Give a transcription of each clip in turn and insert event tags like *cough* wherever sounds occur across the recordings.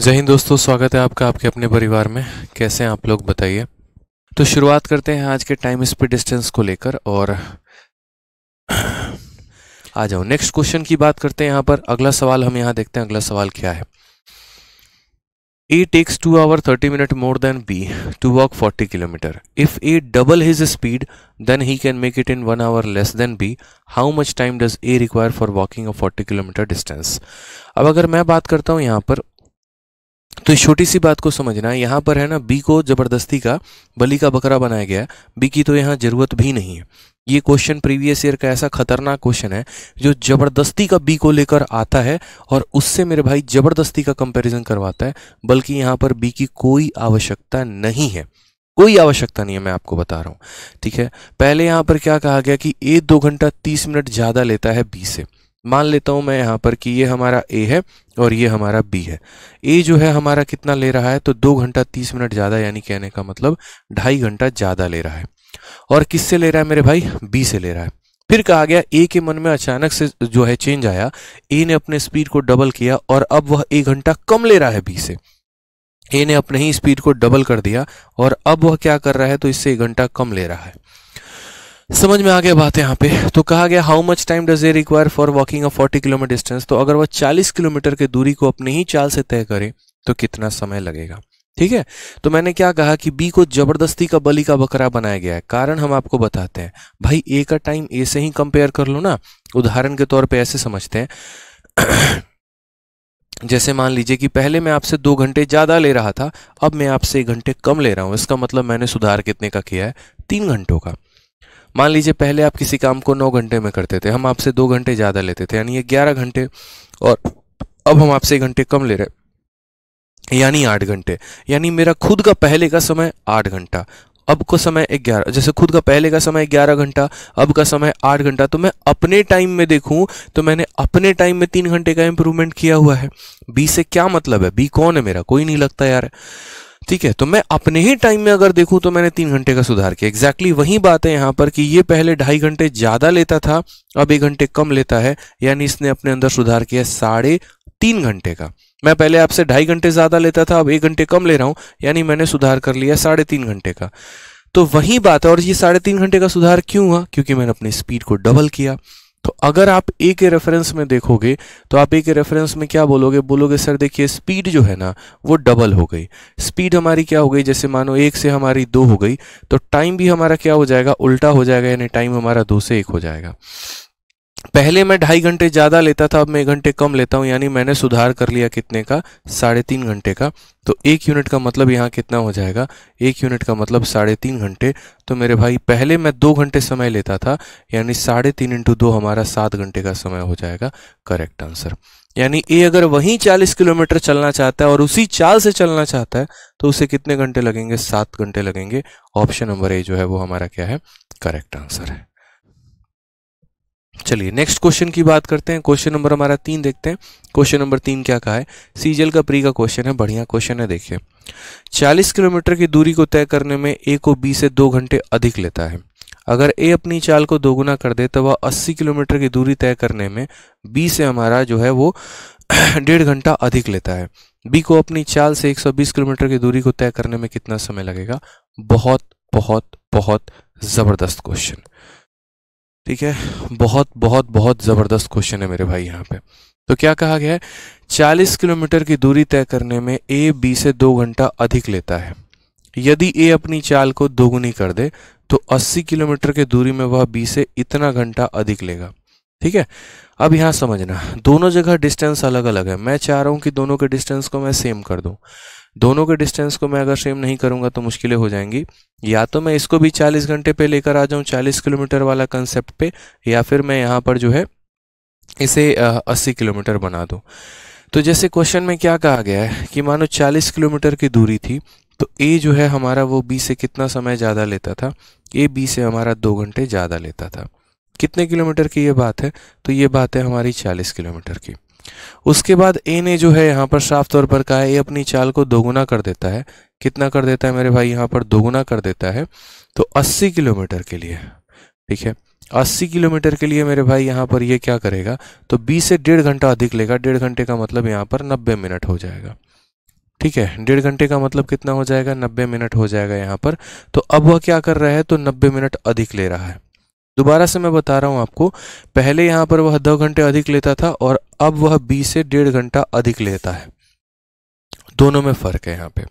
जय हिंद दोस्तों स्वागत है आपका आपके अपने परिवार में कैसे हैं आप लोग बताइए तो शुरुआत करते हैं आज के टाइम स्पीड डिस्टेंस को लेकर और आ जाओ नेक्स्ट क्वेश्चन की बात करते हैं यहाँ पर अगला सवाल हम यहाँ देखते हैं अगला सवाल क्या है A takes two hour thirty minute more than B to walk forty kilometre if A double his speed then he can make it in one hour less than B how much time does A require for walking a forty kilometre distance अब अगर मैं बात करता हूँ यहाँ पर तो इस छोटी सी बात को समझना यहाँ पर है ना बी को ज़बरदस्ती का बली का बकरा बनाया गया बी की तो यहाँ ज़रूरत भी नहीं है ये क्वेश्चन प्रीवियस ईयर का ऐसा खतरनाक क्वेश्चन है जो ज़बरदस्ती का बी को लेकर आता है और उससे मेरे भाई ज़बरदस्ती का कंपैरिजन करवाता है बल्कि यहाँ पर बी की कोई आवश्यकता नहीं है कोई आवश्यकता नहीं है मैं आपको बता रहा हूँ ठीक है पहले यहाँ पर क्या कहा गया कि ए दो घंटा तीस मिनट ज़्यादा लेता है बी से मान लेता हूँ मैं यहाँ पर कि ये हमारा ए है और ये हमारा बी है ए जो है हमारा कितना ले रहा है तो दो घंटा तीस मिनट ज़्यादा यानी कहने का मतलब ढाई घंटा ज़्यादा ले रहा है और किससे ले रहा है मेरे भाई बी से ले रहा है फिर कहा गया ए के मन में अचानक से जो है चेंज आया ए ने अपने स्पीड को डबल किया और अब वह एक घंटा कम ले रहा है बी से ए ने अपने ही स्पीड को डबल कर दिया और अब वह क्या कर रहा है तो इससे एक घंटा कम ले रहा है समझ में आ गया बात यहाँ पे तो कहा गया how much time does A require for walking a 40 kilometre distance तो अगर वह 40 किलोमीटर के दूरी को अपने ही चाल से तय करे तो कितना समय लगेगा ठीक है तो मैंने क्या कहा कि बी को जबरदस्ती का बलि का बकरा बनाया गया है कारण हम आपको बताते हैं भाई ए का टाइम ए से ही कंपेयर कर लो ना उदाहरण के तौर पे ऐसे समझते हैं जैसे मान लीजिए कि पहले मैं आपसे दो घंटे ज़्यादा ले रहा था अब मैं आपसे एक घंटे कम ले रहा हूँ इसका मतलब मैंने सुधार कितने का किया है तीन घंटों का मान लीजिए पहले आप किसी काम को नौ घंटे में करते थे हम आपसे दो घंटे ज़्यादा लेते थे यानी ये ग्यारह घंटे और अब हम आपसे घंटे कम ले रहे यानी आठ घंटे यानी मेरा खुद का पहले का समय आठ घंटा अब का समय ग्यारह जैसे खुद का पहले का समय ग्यारह घंटा अब का समय आठ घंटा तो मैं अपने टाइम में देखूं तो मैंने अपने टाइम में तीन घंटे का इंप्रूवमेंट किया हुआ है बी से क्या मतलब है बी कौन है मेरा कोई नहीं लगता यार ठीक है तो मैं अपने ही टाइम में अगर देखूं तो मैंने तीन घंटे का सुधार किया एग्जैक्टली exactly वही बात है यहाँ पर कि ये पहले ढाई घंटे ज़्यादा लेता था अब एक घंटे कम लेता है यानी इसने अपने अंदर सुधार किया साढ़े तीन घंटे का मैं पहले आपसे ढाई घंटे ज़्यादा लेता था अब एक घंटे कम ले रहा हूं यानी मैंने सुधार कर लिया साढ़े तीन घंटे का तो वही बात है और ये साढ़े तीन घंटे का सुधार क्यों हुआ क्योंकि मैंने अपनी स्पीड को डबल किया तो अगर आप ए के रेफरेंस में देखोगे तो आप ए के रेफरेंस में क्या बोलोगे बोलोगे सर देखिए स्पीड जो है ना वो डबल हो गई स्पीड हमारी क्या हो गई जैसे मानो एक से हमारी दो हो गई तो टाइम भी हमारा क्या हो जाएगा उल्टा हो जाएगा यानी टाइम हमारा दो से एक हो जाएगा पहले मैं ढाई घंटे ज़्यादा लेता था अब मैं एक घंटे कम लेता हूँ यानी मैंने सुधार कर लिया कितने का साढ़े तीन घंटे का तो एक यूनिट का मतलब यहाँ कितना हो जाएगा एक यूनिट का मतलब साढ़े तीन घंटे तो मेरे भाई पहले मैं दो घंटे समय लेता था यानी साढ़े तीन इंटू दो हमारा सात घंटे का समय हो जाएगा करेक्ट आंसर यानी ए अगर वहीं चालीस किलोमीटर चलना चाहता है और उसी चाल से चलना चाहता है तो उसे कितने घंटे लगेंगे सात घंटे लगेंगे ऑप्शन नंबर ए जो है वो हमारा क्या है करेक्ट आंसर है चलिए नेक्स्ट क्वेश्चन की बात करते हैं क्वेश्चन नंबर हमारा तीन देखते हैं क्वेश्चन नंबर तीन क्या कहा है सीजल का प्री का क्वेश्चन है बढ़िया क्वेश्चन है देखिए 40 किलोमीटर की दूरी को तय करने में ए को बी से दो घंटे अधिक लेता है अगर ए अपनी चाल को दोगुना कर दे तो वह 80 किलोमीटर की दूरी तय करने में बी से हमारा जो है वो *clears throat* डेढ़ घंटा अधिक लेता है बी को अपनी चाल से एक किलोमीटर की दूरी को तय करने में कितना समय लगेगा बहुत बहुत बहुत ज़बरदस्त क्वेश्चन ठीक है बहुत बहुत बहुत ज़बरदस्त क्वेश्चन है मेरे भाई यहाँ पे तो क्या कहा गया है 40 किलोमीटर की दूरी तय करने में ए बी से दो घंटा अधिक लेता है यदि ए अपनी चाल को दोगुनी कर दे तो 80 किलोमीटर के दूरी में वह बी से इतना घंटा अधिक लेगा ठीक है अब यहाँ समझना दोनों जगह डिस्टेंस अलग अलग है मैं चाह रहा हूँ कि दोनों के डिस्टेंस को मैं सेम कर दूँ दोनों के डिस्टेंस को मैं अगर सेम नहीं करूँगा तो मुश्किलें हो जाएंगी या तो मैं इसको भी 40 घंटे पे लेकर आ जाऊँ 40 किलोमीटर वाला कंसेप्ट पे या फिर मैं यहाँ पर जो है इसे अस्सी किलोमीटर बना दूँ तो जैसे क्वेश्चन में क्या कहा गया है कि मानो 40 किलोमीटर की दूरी थी तो ए जो है हमारा वो बी से कितना समय ज़्यादा लेता था ए बी से हमारा दो घंटे ज़्यादा लेता था कितने किलोमीटर की ये बात है तो ये बात है हमारी 40 किलोमीटर की उसके बाद ए ने जो है यहाँ पर साफ तौर पर कहा है ये अपनी चाल को दोगुना कर देता है कितना कर देता है मेरे भाई यहाँ पर दोगुना कर देता है तो 80 किलोमीटर के लिए ठीक है 80 किलोमीटर के लिए मेरे भाई यहाँ पर ये यह क्या करेगा तो 20 से डेढ़ घंटा अधिक लेगा डेढ़ घंटे का मतलब यहाँ पर 90 मिनट हो जाएगा ठीक है डेढ़ घंटे का मतलब कितना हो जाएगा नब्बे मिनट हो जाएगा यहाँ पर तो अब वह क्या कर रहा है तो नब्बे मिनट अधिक ले रहा है दोबारा से मैं बता रहा हूँ आपको पहले यहाँ पर वह दो घंटे अधिक लेता था और अब वह बीस से डेढ़ घंटा अधिक लेता है दोनों में फ़र्क है यहाँ पे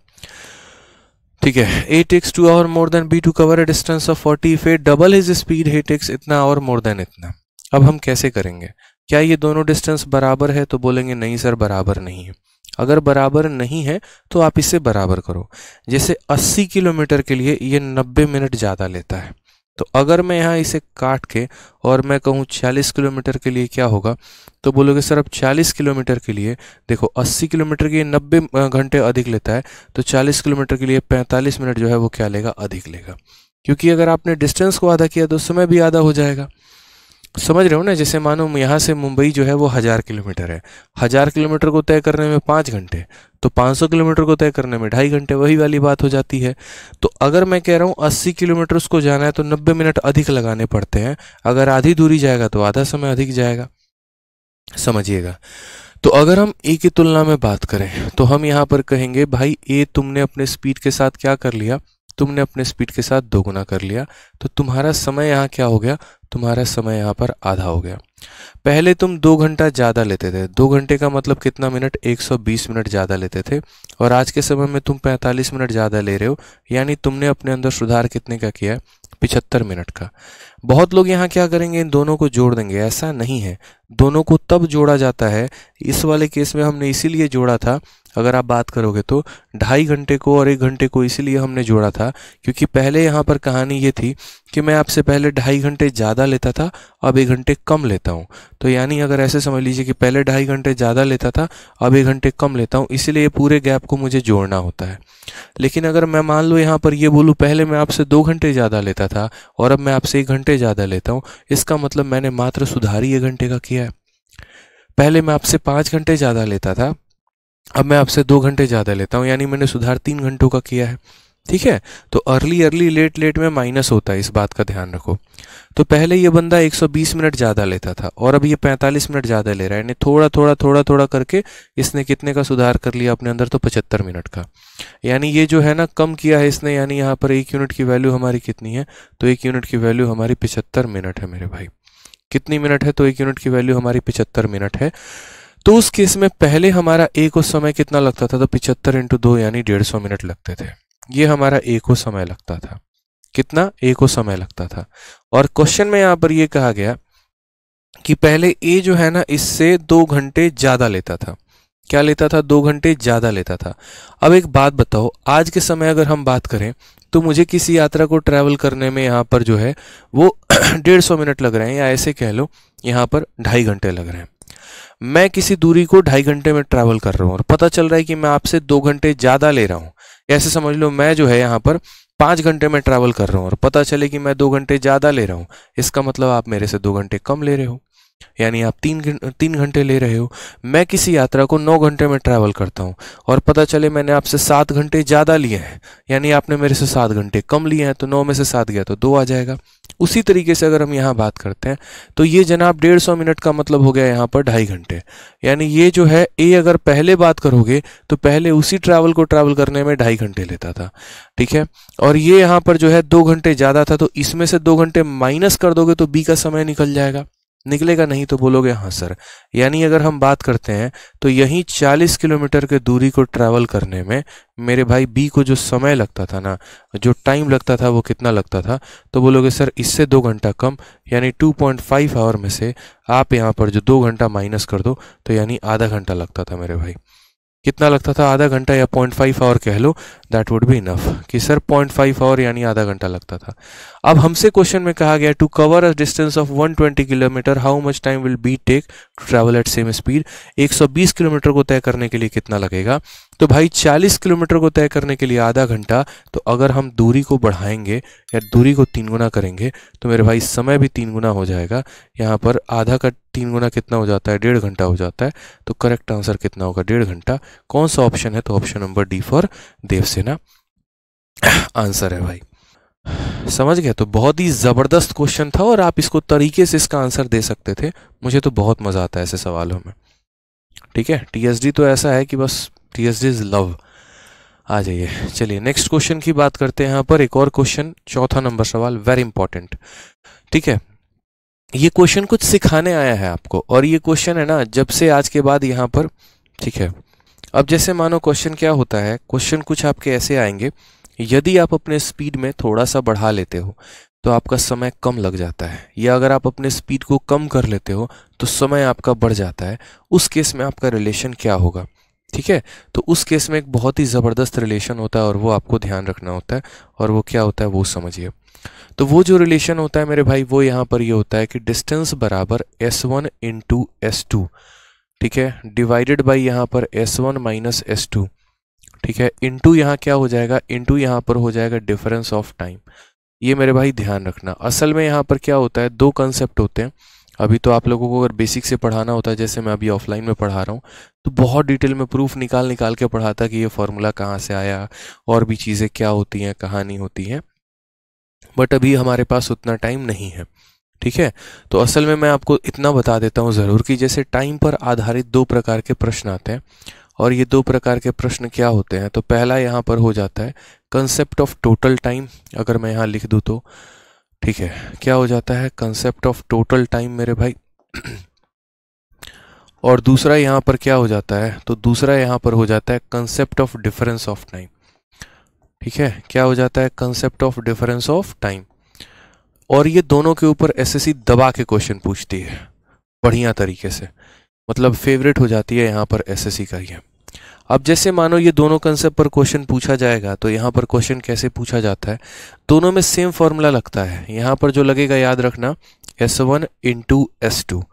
ठीक है A takes two hour more than B to cover distance of forty if A double his speed he takes इतना और मोर देन इतना अब हम कैसे करेंगे क्या ये दोनों डिस्टेंस बराबर है तो बोलेंगे नहीं सर बराबर नहीं है अगर बराबर नहीं है तो आप इसे बराबर करो जैसे 80 किलोमीटर के लिए ये 90 मिनट ज़्यादा लेता है तो अगर मैं यहाँ इसे काट के और मैं कहूँ 40 किलोमीटर के लिए क्या होगा तो बोलोगे सर अब चालीस किलोमीटर के लिए देखो अस्सी किलोमीटर के लिए नब्बे घंटे अधिक लेता है तो चालीस किलोमीटर के लिए पैंतालीस मिनट जो है वो क्या लेगा अधिक लेगा क्योंकि अगर आपने डिस्टेंस को आधा किया तो समय भी आधा हो जाएगा समझ रहे हो ना जैसे मानो यहाँ से मुंबई जो है वो हज़ार किलोमीटर है हज़ार किलोमीटर को तय करने में पाँच घंटे तो सौ किलोमीटर को तय करने में ढाई घंटे वही वाली बात हो जाती है तो अगर मैं कह रहा हूँ अस्सी किलोमीटर उसको जाना है तो नब्बे मिनट अधिक लगाने पड़ते हैं अगर आधी दूरी जाएगा तो आधा समय अधिक जाएगा समझिएगा तो अगर हम ए की तुलना में बात करें तो हम यहाँ पर कहेंगे भाई ए तुमने अपने स्पीड के साथ क्या कर लिया तुमने अपने स्पीड के साथ दोगुना कर लिया तो तुम्हारा समय यहाँ क्या हो गया तुम्हारा समय यहाँ पर आधा हो गया पहले तुम दो घंटा ज़्यादा लेते थे दो घंटे का मतलब कितना मिनट 120 मिनट ज़्यादा लेते थे और आज के समय में तुम 45 मिनट ज़्यादा ले रहे हो यानी तुमने अपने अंदर सुधार कितने का किया है पिछहत्तर मिनट का बहुत लोग यहाँ क्या करेंगे इन दोनों को जोड़ देंगे ऐसा नहीं है दोनों को तब जोड़ा जाता है इस वाले केस में हमने इसीलिए जोड़ा था अगर आप बात करोगे तो ढाई घंटे को और एक घंटे को इसीलिए हमने जोड़ा था क्योंकि पहले यहाँ पर कहानी ये थी कि मैं आपसे पहले ढाई घंटे ज़्यादा लेता था अब एक घंटे कम लेता हूँ तो यानी अगर ऐसे समझ लीजिए कि पहले ढाई घंटे ज़्यादा लेता था अब एक घंटे कम लेता हूँ इसीलिए पूरे गैप को मुझे जोड़ना होता है लेकिन अगर मैं मान लो यहाँ पर ये बोलूँ पहले मैं आपसे दो घंटे ज़्यादा लेता था और अब मैं आपसे एक घंटे घंटे ज़्यादा लेता हूँ इसका मतलब मैंने मात्र सुधार ही एक घंटे का किया है पहले मैं आपसे पाँच घंटे ज़्यादा लेता था अब मैं आपसे दो घंटे ज़्यादा लेता हूँ यानी मैंने सुधार तीन घंटों का किया है ठीक है तो अर्ली अर्ली लेट लेट में माइनस होता है इस बात का ध्यान रखो तो पहले ये बंदा 120 मिनट ज़्यादा लेता था और अब ये 45 मिनट ज़्यादा ले रहा है यानी थोड़ा थोड़ा थोड़ा थोड़ा करके इसने कितने का सुधार कर लिया अपने अंदर तो 75 मिनट का यानी ये जो है ना कम किया है इसने यानी यहाँ पर एक यूनिट की वैल्यू हमारी कितनी है तो एक यूनिट की वैल्यू हमारी पिछहत्तर मिनट है मेरे भाई कितनी मिनट है तो एक यूनिट की वैल्यू हमारी पिछहत्तर मिनट है तो उस केस में पहले हमारा एक उस समय कितना लगता था तो पिछहत्तर इंटू दो यानी डेढ़ सौ मिनट लगते थे ये हमारा ए को समय लगता था कितना ए को समय लगता था और क्वेश्चन में यहाँ पर ये कहा गया कि पहले ए जो है ना इससे दो घंटे ज़्यादा लेता था क्या लेता था दो घंटे ज़्यादा लेता था अब एक बात बताओ आज के समय अगर हम बात करें तो मुझे किसी यात्रा को ट्रैवल करने में यहाँ पर जो है वो *clears throat* डेढ़ सौ मिनट लग रहे हैं या ऐसे कह लो यहाँ पर ढाई घंटे लग रहे हैं मैं किसी दूरी को ढाई घंटे में ट्रैवल कर रहा हूँ और पता चल रहा है कि मैं आपसे दो घंटे ज़्यादा ले रहा हूँ ऐसे समझ लो मैं जो है यहाँ पर पाँच घंटे में ट्रैवल कर रहा हूँ और पता चले कि मैं दो घंटे ज़्यादा ले रहा हूँ इसका मतलब आप मेरे से दो घंटे कम ले रहे हो यानी आप तीन तीन घंटे ले रहे हो मैं किसी यात्रा को नौ घंटे में ट्रैवल करता हूँ और पता चले मैंने आपसे सात घंटे ज़्यादा लिए हैं यानी आपने मेरे से सात घंटे कम लिए हैं तो नौ में से सात गया तो दो आ जाएगा उसी तरीके से अगर हम यहाँ बात करते हैं तो ये जनाब डेढ़ सौ मिनट का मतलब हो गया यहाँ पर ढाई घंटे यानी ये जो है ए अगर पहले बात करोगे तो पहले उसी ट्रैवल को ट्रैवल करने में ढाई घंटे लेता था ठीक है और ये यहाँ पर जो है दो घंटे ज़्यादा था तो इसमें से दो घंटे माइनस कर दोगे तो बी का समय निकल जाएगा निकलेगा नहीं तो बोलोगे हाँ सर यानी अगर हम बात करते हैं तो यहीं 40 किलोमीटर के दूरी को ट्रैवल करने में मेरे भाई बी को जो समय लगता था ना जो टाइम लगता था वो कितना लगता था तो बोलोगे सर इससे दो घंटा कम यानी 2.5 आवर में से आप यहाँ पर जो दो घंटा माइनस कर दो तो यानी आधा घंटा लगता था मेरे भाई कितना लगता था आधा घंटा या पॉइंट फाइव आवर कह लो दैट वुड बी इनफ कि सर पॉइंट फाइव आवर यानी आधा घंटा लगता था अब हमसे क्वेश्चन में कहा गया to cover a distance of 120 kilometre how much time will be take to travel at same speed 120 kilometre को तय करने के लिए कितना लगेगा तो भाई 40 किलोमीटर को तय करने के लिए आधा घंटा तो अगर हम दूरी को बढ़ाएंगे या दूरी को तीन गुना करेंगे तो मेरे भाई समय भी तीन गुना हो जाएगा यहाँ पर आधा का तीन गुना कितना हो जाता है डेढ़ घंटा हो जाता है तो करेक्ट आंसर कितना होगा डेढ़ घंटा कौन सा ऑप्शन है तो option number D for Devsena answer *coughs* है भाई समझ गए तो बहुत ही ज़बरदस्त क्वेश्चन था और आप इसको तरीके से इसका आंसर दे सकते थे मुझे तो बहुत मज़ा आता है ऐसे सवालों में ठीक है टीएसडी तो ऐसा है कि बस टीएसडी इज़ लव आ जाइए चलिए नेक्स्ट क्वेश्चन की बात करते हैं यहाँ पर एक और क्वेश्चन चौथा नंबर सवाल वेरी इंपॉर्टेंट ठीक है ये क्वेश्चन कुछ सिखाने आया है आपको और ये क्वेश्चन है ना जब से आज के बाद यहाँ पर ठीक है अब जैसे मानो क्वेश्चन क्या होता है क्वेश्चन कुछ आपके ऐसे आएंगे यदि आप अपने स्पीड में थोड़ा सा बढ़ा लेते हो तो आपका समय कम लग जाता है या अगर आप अपने स्पीड को कम कर लेते हो तो समय आपका बढ़ जाता है उस केस में आपका रिलेशन क्या होगा ठीक है तो उस केस में एक बहुत ही ज़बरदस्त रिलेशन होता है और वो आपको ध्यान रखना होता है और वो क्या होता है वो समझिए तो वो जो रिलेशन होता है मेरे भाई वो यहाँ पर ये होता है कि डिस्टेंस बराबर S one into S two ठीक है डिवाइडेड बाई यहाँ पर S one minus S two ठीक है टू यहाँ क्या हो जाएगा टू यहाँ पर हो जाएगा डिफरेंस ऑफ टाइम ये मेरे भाई ध्यान रखना असल में यहाँ पर क्या होता है दो कंसेप्ट होते हैं अभी तो आप लोगों को अगर बेसिक से पढ़ाना होता है जैसे मैं अभी ऑफलाइन में पढ़ा रहा हूँ तो बहुत डिटेल में प्रूफ निकाल निकाल के पढ़ाता कि ये फॉर्मूला कहाँ से आया और भी चीज़ें क्या होती हैं कहाँ नहीं होती हैं बट अभी हमारे पास उतना टाइम नहीं है ठीक है तो असल में मैं आपको इतना बता देता हूँ ज़रूर कि जैसे टाइम पर आधारित दो प्रकार के प्रश्न आते हैं और ये दो प्रकार के प्रश्न क्या होते हैं तो पहला यहाँ पर हो जाता है कंसेप्ट ऑफ टोटल टाइम अगर मैं यहाँ लिख दूँ तो ठीक है क्या हो जाता है कंसेप्ट ऑफ टोटल टाइम मेरे भाई और दूसरा यहाँ पर क्या हो जाता है तो दूसरा यहाँ पर हो जाता है concept of difference of time ठीक है क्या हो जाता है concept of difference of time और ये दोनों के ऊपर एसएससी दबा के क्वेश्चन पूछती है बढ़िया तरीके से मतलब फेवरेट हो जाती है यहाँ पर एसएससी का ये अब जैसे मानो ये दोनों कंसेप्ट पर क्वेश्चन पूछा जाएगा तो यहाँ पर क्वेश्चन कैसे पूछा जाता है दोनों में सेम फॉर्मूला लगता है यहाँ पर जो लगेगा याद रखना S one into S two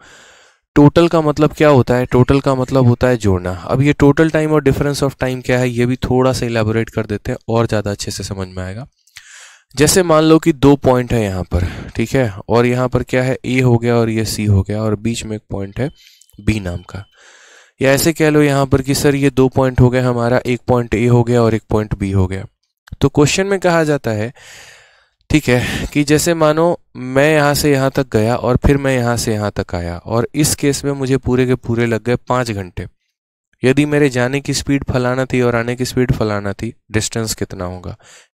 total का मतलब क्या होता है टोटल का मतलब होता है जोड़ना अब ये टोटल टाइम और डिफरेंस ऑफ टाइम क्या है ये भी थोड़ा सा इलेबोरेट कर देते हैं और ज़्यादा अच्छे से समझ में आएगा जैसे मान लो कि दो पॉइंट है यहाँ पर ठीक है और यहाँ पर क्या है ए हो गया और ये सी हो गया और बीच में एक पॉइंट है बी नाम का या ऐसे कह लो यहाँ पर कि सर ये दो पॉइंट हो गया हमारा एक पॉइंट ए हो गया और एक पॉइंट बी हो गया तो क्वेश्चन में कहा जाता है ठीक है कि जैसे मानो मैं यहाँ से यहाँ तक गया और फिर मैं यहाँ से यहाँ तक आया और इस केस में मुझे पूरे के पूरे लग गए पाँच घंटे यदि मेरे जाने की स्पीड फलाना थी और आने की स्पीड फलाना थी डिस्टेंस कितना होगा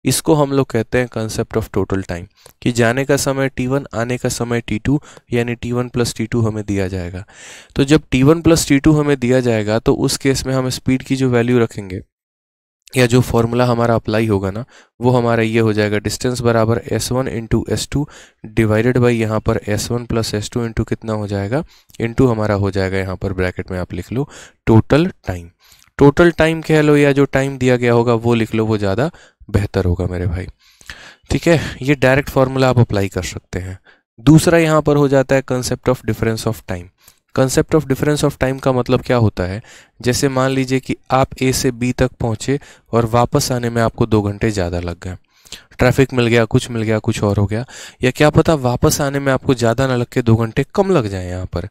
इसको हम लोग कहते हैं कंसेप्ट ऑफ टोटल टाइम कि जाने का समय t1 आने का समय t2 यानी t1 वन प्लस टी हमें दिया जाएगा तो जब t1 वन प्लस टी हमें दिया जाएगा तो उस केस में हम स्पीड की जो वैल्यू रखेंगे या जो फॉर्मूला हमारा अप्लाई होगा ना वो हमारा ये हो जाएगा डिस्टेंस बराबर S one into S two divided by यहाँ पर S one plus S two into कितना हो जाएगा इंटू हमारा हो जाएगा यहाँ पर ब्रैकेट में आप लिख लो टोटल टाइम टोटल टाइम कह लो या जो टाइम दिया गया होगा वो लिख लो वो ज़्यादा बेहतर होगा मेरे भाई ठीक है ये डायरेक्ट फार्मूला आप अप्लाई कर सकते हैं दूसरा यहाँ पर हो जाता है concept of difference of time concept of difference of time का मतलब क्या होता है जैसे मान लीजिए कि आप ए से बी तक पहुँचे और वापस आने में आपको दो घंटे ज़्यादा लग गए ट्रैफिक मिल गया कुछ मिल गया कुछ और हो गया या क्या पता वापस आने में आपको ज़्यादा ना लग के दो घंटे कम लग जाए यहाँ पर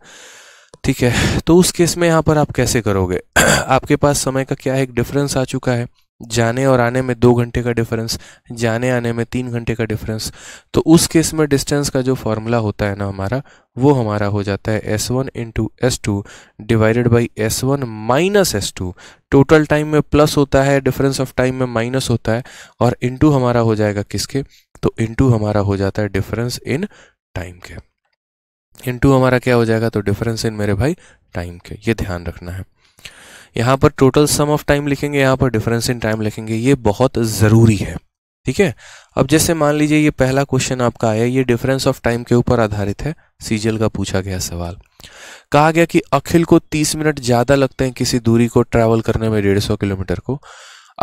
ठीक है तो उस केस में यहाँ पर आप कैसे करोगे *clears throat* आपके पास समय का क्या है एक डिफरेंस आ चुका है जाने और आने में दो घंटे का डिफरेंस जाने आने में तीन घंटे का डिफरेंस तो उस केस में डिस्टेंस का जो फॉर्मूला होता है ना हमारा वो हमारा हो जाता है S one into S two divided by S one minus S two total time में प्लस होता है डिफरेंस ऑफ टाइम में माइनस होता है और इंटू हमारा हो जाएगा किसके तो इंटू हमारा हो जाता है डिफरेंस इन टाइम के इंटू हमारा क्या हो जाएगा तो डिफरेंस इन मेरे भाई टाइम के ये ध्यान रखना है यहाँ पर टोटल सम ऑफ टाइम लिखेंगे यहाँ पर डिफरेंस इन टाइम लिखेंगे ये बहुत ज़रूरी है ठीक है अब जैसे मान लीजिए ये पहला क्वेश्चन आपका आया ये डिफरेंस ऑफ टाइम के ऊपर आधारित है सीजल का पूछा गया सवाल कहा गया कि अखिल को 30 मिनट ज़्यादा लगते हैं किसी दूरी को ट्रैवल करने में 150 किलोमीटर को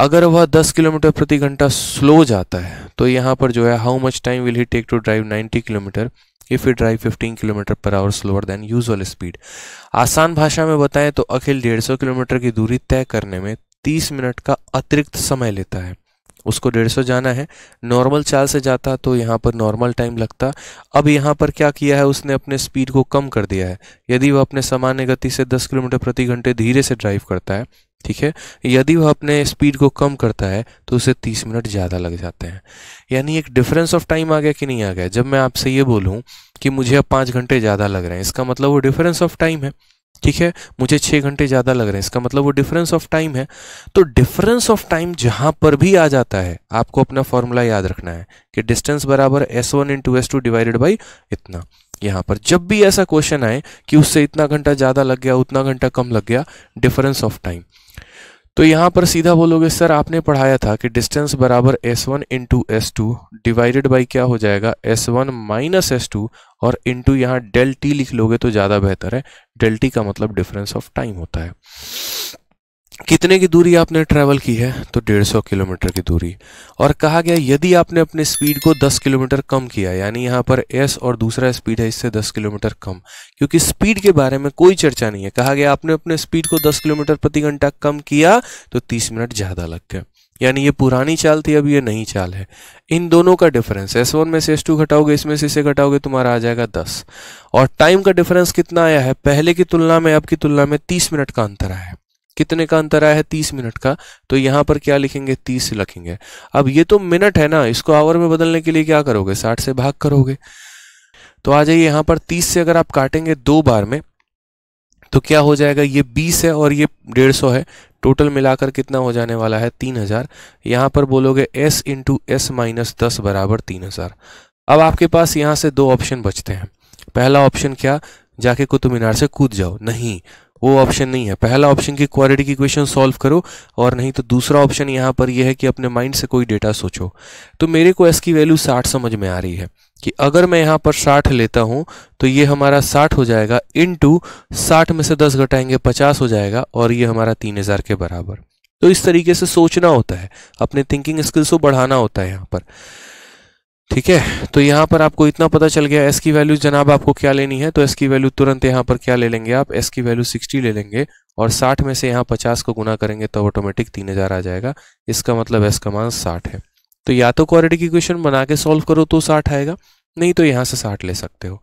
अगर वह 10 किलोमीटर प्रति घंटा स्लो जाता है तो यहाँ पर जो है how much time will he take to drive 90 kilometre if you drive 15 kilometre per hour slower than usual speed आसान भाषा में बताएं तो अखिल 150 किलोमीटर की दूरी तय करने में 30 मिनट का अतिरिक्त समय लेता है उसको 150 जाना है नॉर्मल चाल से जाता तो यहाँ पर नॉर्मल टाइम लगता अब यहाँ पर क्या किया है उसने अपने स्पीड को कम कर दिया है यदि वह अपने सामान्य गति से 10 किलोमीटर प्रति घंटे धीरे से ड्राइव करता है ठीक है यदि वह अपने स्पीड को कम करता है तो उसे तीस मिनट ज़्यादा लग जाते हैं यानी एक डिफरेंस ऑफ टाइम आ गया कि नहीं आ गया जब मैं आपसे ये बोलूँ कि मुझे अब पाँच घंटे ज़्यादा लग रहे हैं इसका मतलब वो डिफरेंस ऑफ टाइम है ठीक है मुझे छः घंटे ज़्यादा लग रहे हैं इसका मतलब वो डिफरेंस ऑफ टाइम है तो डिफरेंस ऑफ टाइम जहाँ पर भी आ जाता है आपको अपना फॉर्मूला याद रखना है कि डिस्टेंस बराबर S one into S two divided by इतना यहाँ पर जब भी ऐसा क्वेश्चन आए कि उससे इतना घंटा ज़्यादा लग गया उतना घंटा कम लग गया डिफरेंस ऑफ टाइम तो यहाँ पर सीधा बोलोगे सर आपने पढ़ाया था कि डिस्टेंस बराबर S one into S two divided by क्या हो जाएगा S one minus S two और इंटू यहाँ डेल्टी लिख लोगे तो ज़्यादा बेहतर है डेल्टी का मतलब डिफरेंस ऑफ टाइम होता है कितने की दूरी आपने ट्रैवल की है तो 150 किलोमीटर की दूरी और कहा गया यदि आपने अपने स्पीड को 10 किलोमीटर कम किया यानी यहाँ पर एस और दूसरा स्पीड है इससे 10 किलोमीटर कम क्योंकि स्पीड के बारे में कोई चर्चा नहीं है कहा गया आपने अपने स्पीड को 10 किलोमीटर प्रति घंटा कम किया तो 30 मिनट ज़्यादा लग गए यानी ये पुरानी चाल थी अब ये नई चाल है इन दोनों का डिफरेंस एस वन में से एस टू घटाओगे इसमें से इसे घटाओगे तुम्हारा आ जाएगा दस और टाइम का डिफरेंस कितना आया है पहले की तुलना में अब की तुलना में तीस मिनट का अंतर आया है कितने का अंतर आया है तीस मिनट का तो यहाँ पर क्या लिखेंगे तीस लिखेंगे अब ये तो मिनट है ना इसको आवर में बदलने के लिए क्या करोगे साठ से भाग करोगे तो आ जाइए यहाँ पर तीस से अगर आप काटेंगे दो बार में तो क्या हो जाएगा ये बीस है और ये डेढ़ सौ है टोटल मिलाकर कितना हो जाने वाला है तीन हजार यहां पर बोलोगे एस इंटू एस माइनस दस बराबर तीन हजार अब आपके पास यहां से दो ऑप्शन बचते हैं पहला ऑप्शन क्या जाके कुतुब मीनार से कूद जाओ नहीं वो ऑप्शन नहीं है पहला ऑप्शन की क्वालिटी की क्वेश्चन सॉल्व करो और नहीं तो दूसरा ऑप्शन यहाँ पर यह है कि अपने माइंड से कोई डेटा सोचो तो मेरे को एस की वैल्यू साठ समझ में आ रही है कि अगर मैं यहाँ पर साठ लेता हूँ तो ये हमारा साठ हो जाएगा इन टू साठ में से दस घटाएंगे पचास हो जाएगा और ये हमारा तीन हज़ार के बराबर तो इस तरीके से सोचना होता है अपने थिंकिंग स्किल्स को बढ़ाना होता है यहाँ पर ठीक है तो यहाँ पर आपको इतना पता चल गया एस की वैल्यू जनाब आपको क्या लेनी है तो एस की वैल्यू तुरंत यहाँ पर क्या ले लेंगे आप एस की वैल्यू 60 ले लेंगे और 60 में से यहाँ 50 को गुना करेंगे तो ऑटोमेटिक 3000 आ जाएगा इसका मतलब एस का मान 60 है तो या तो क्वारिटी की क्वेश्चन बना के सॉल्व करो तो साठ आएगा नहीं तो यहाँ से साठ ले सकते हो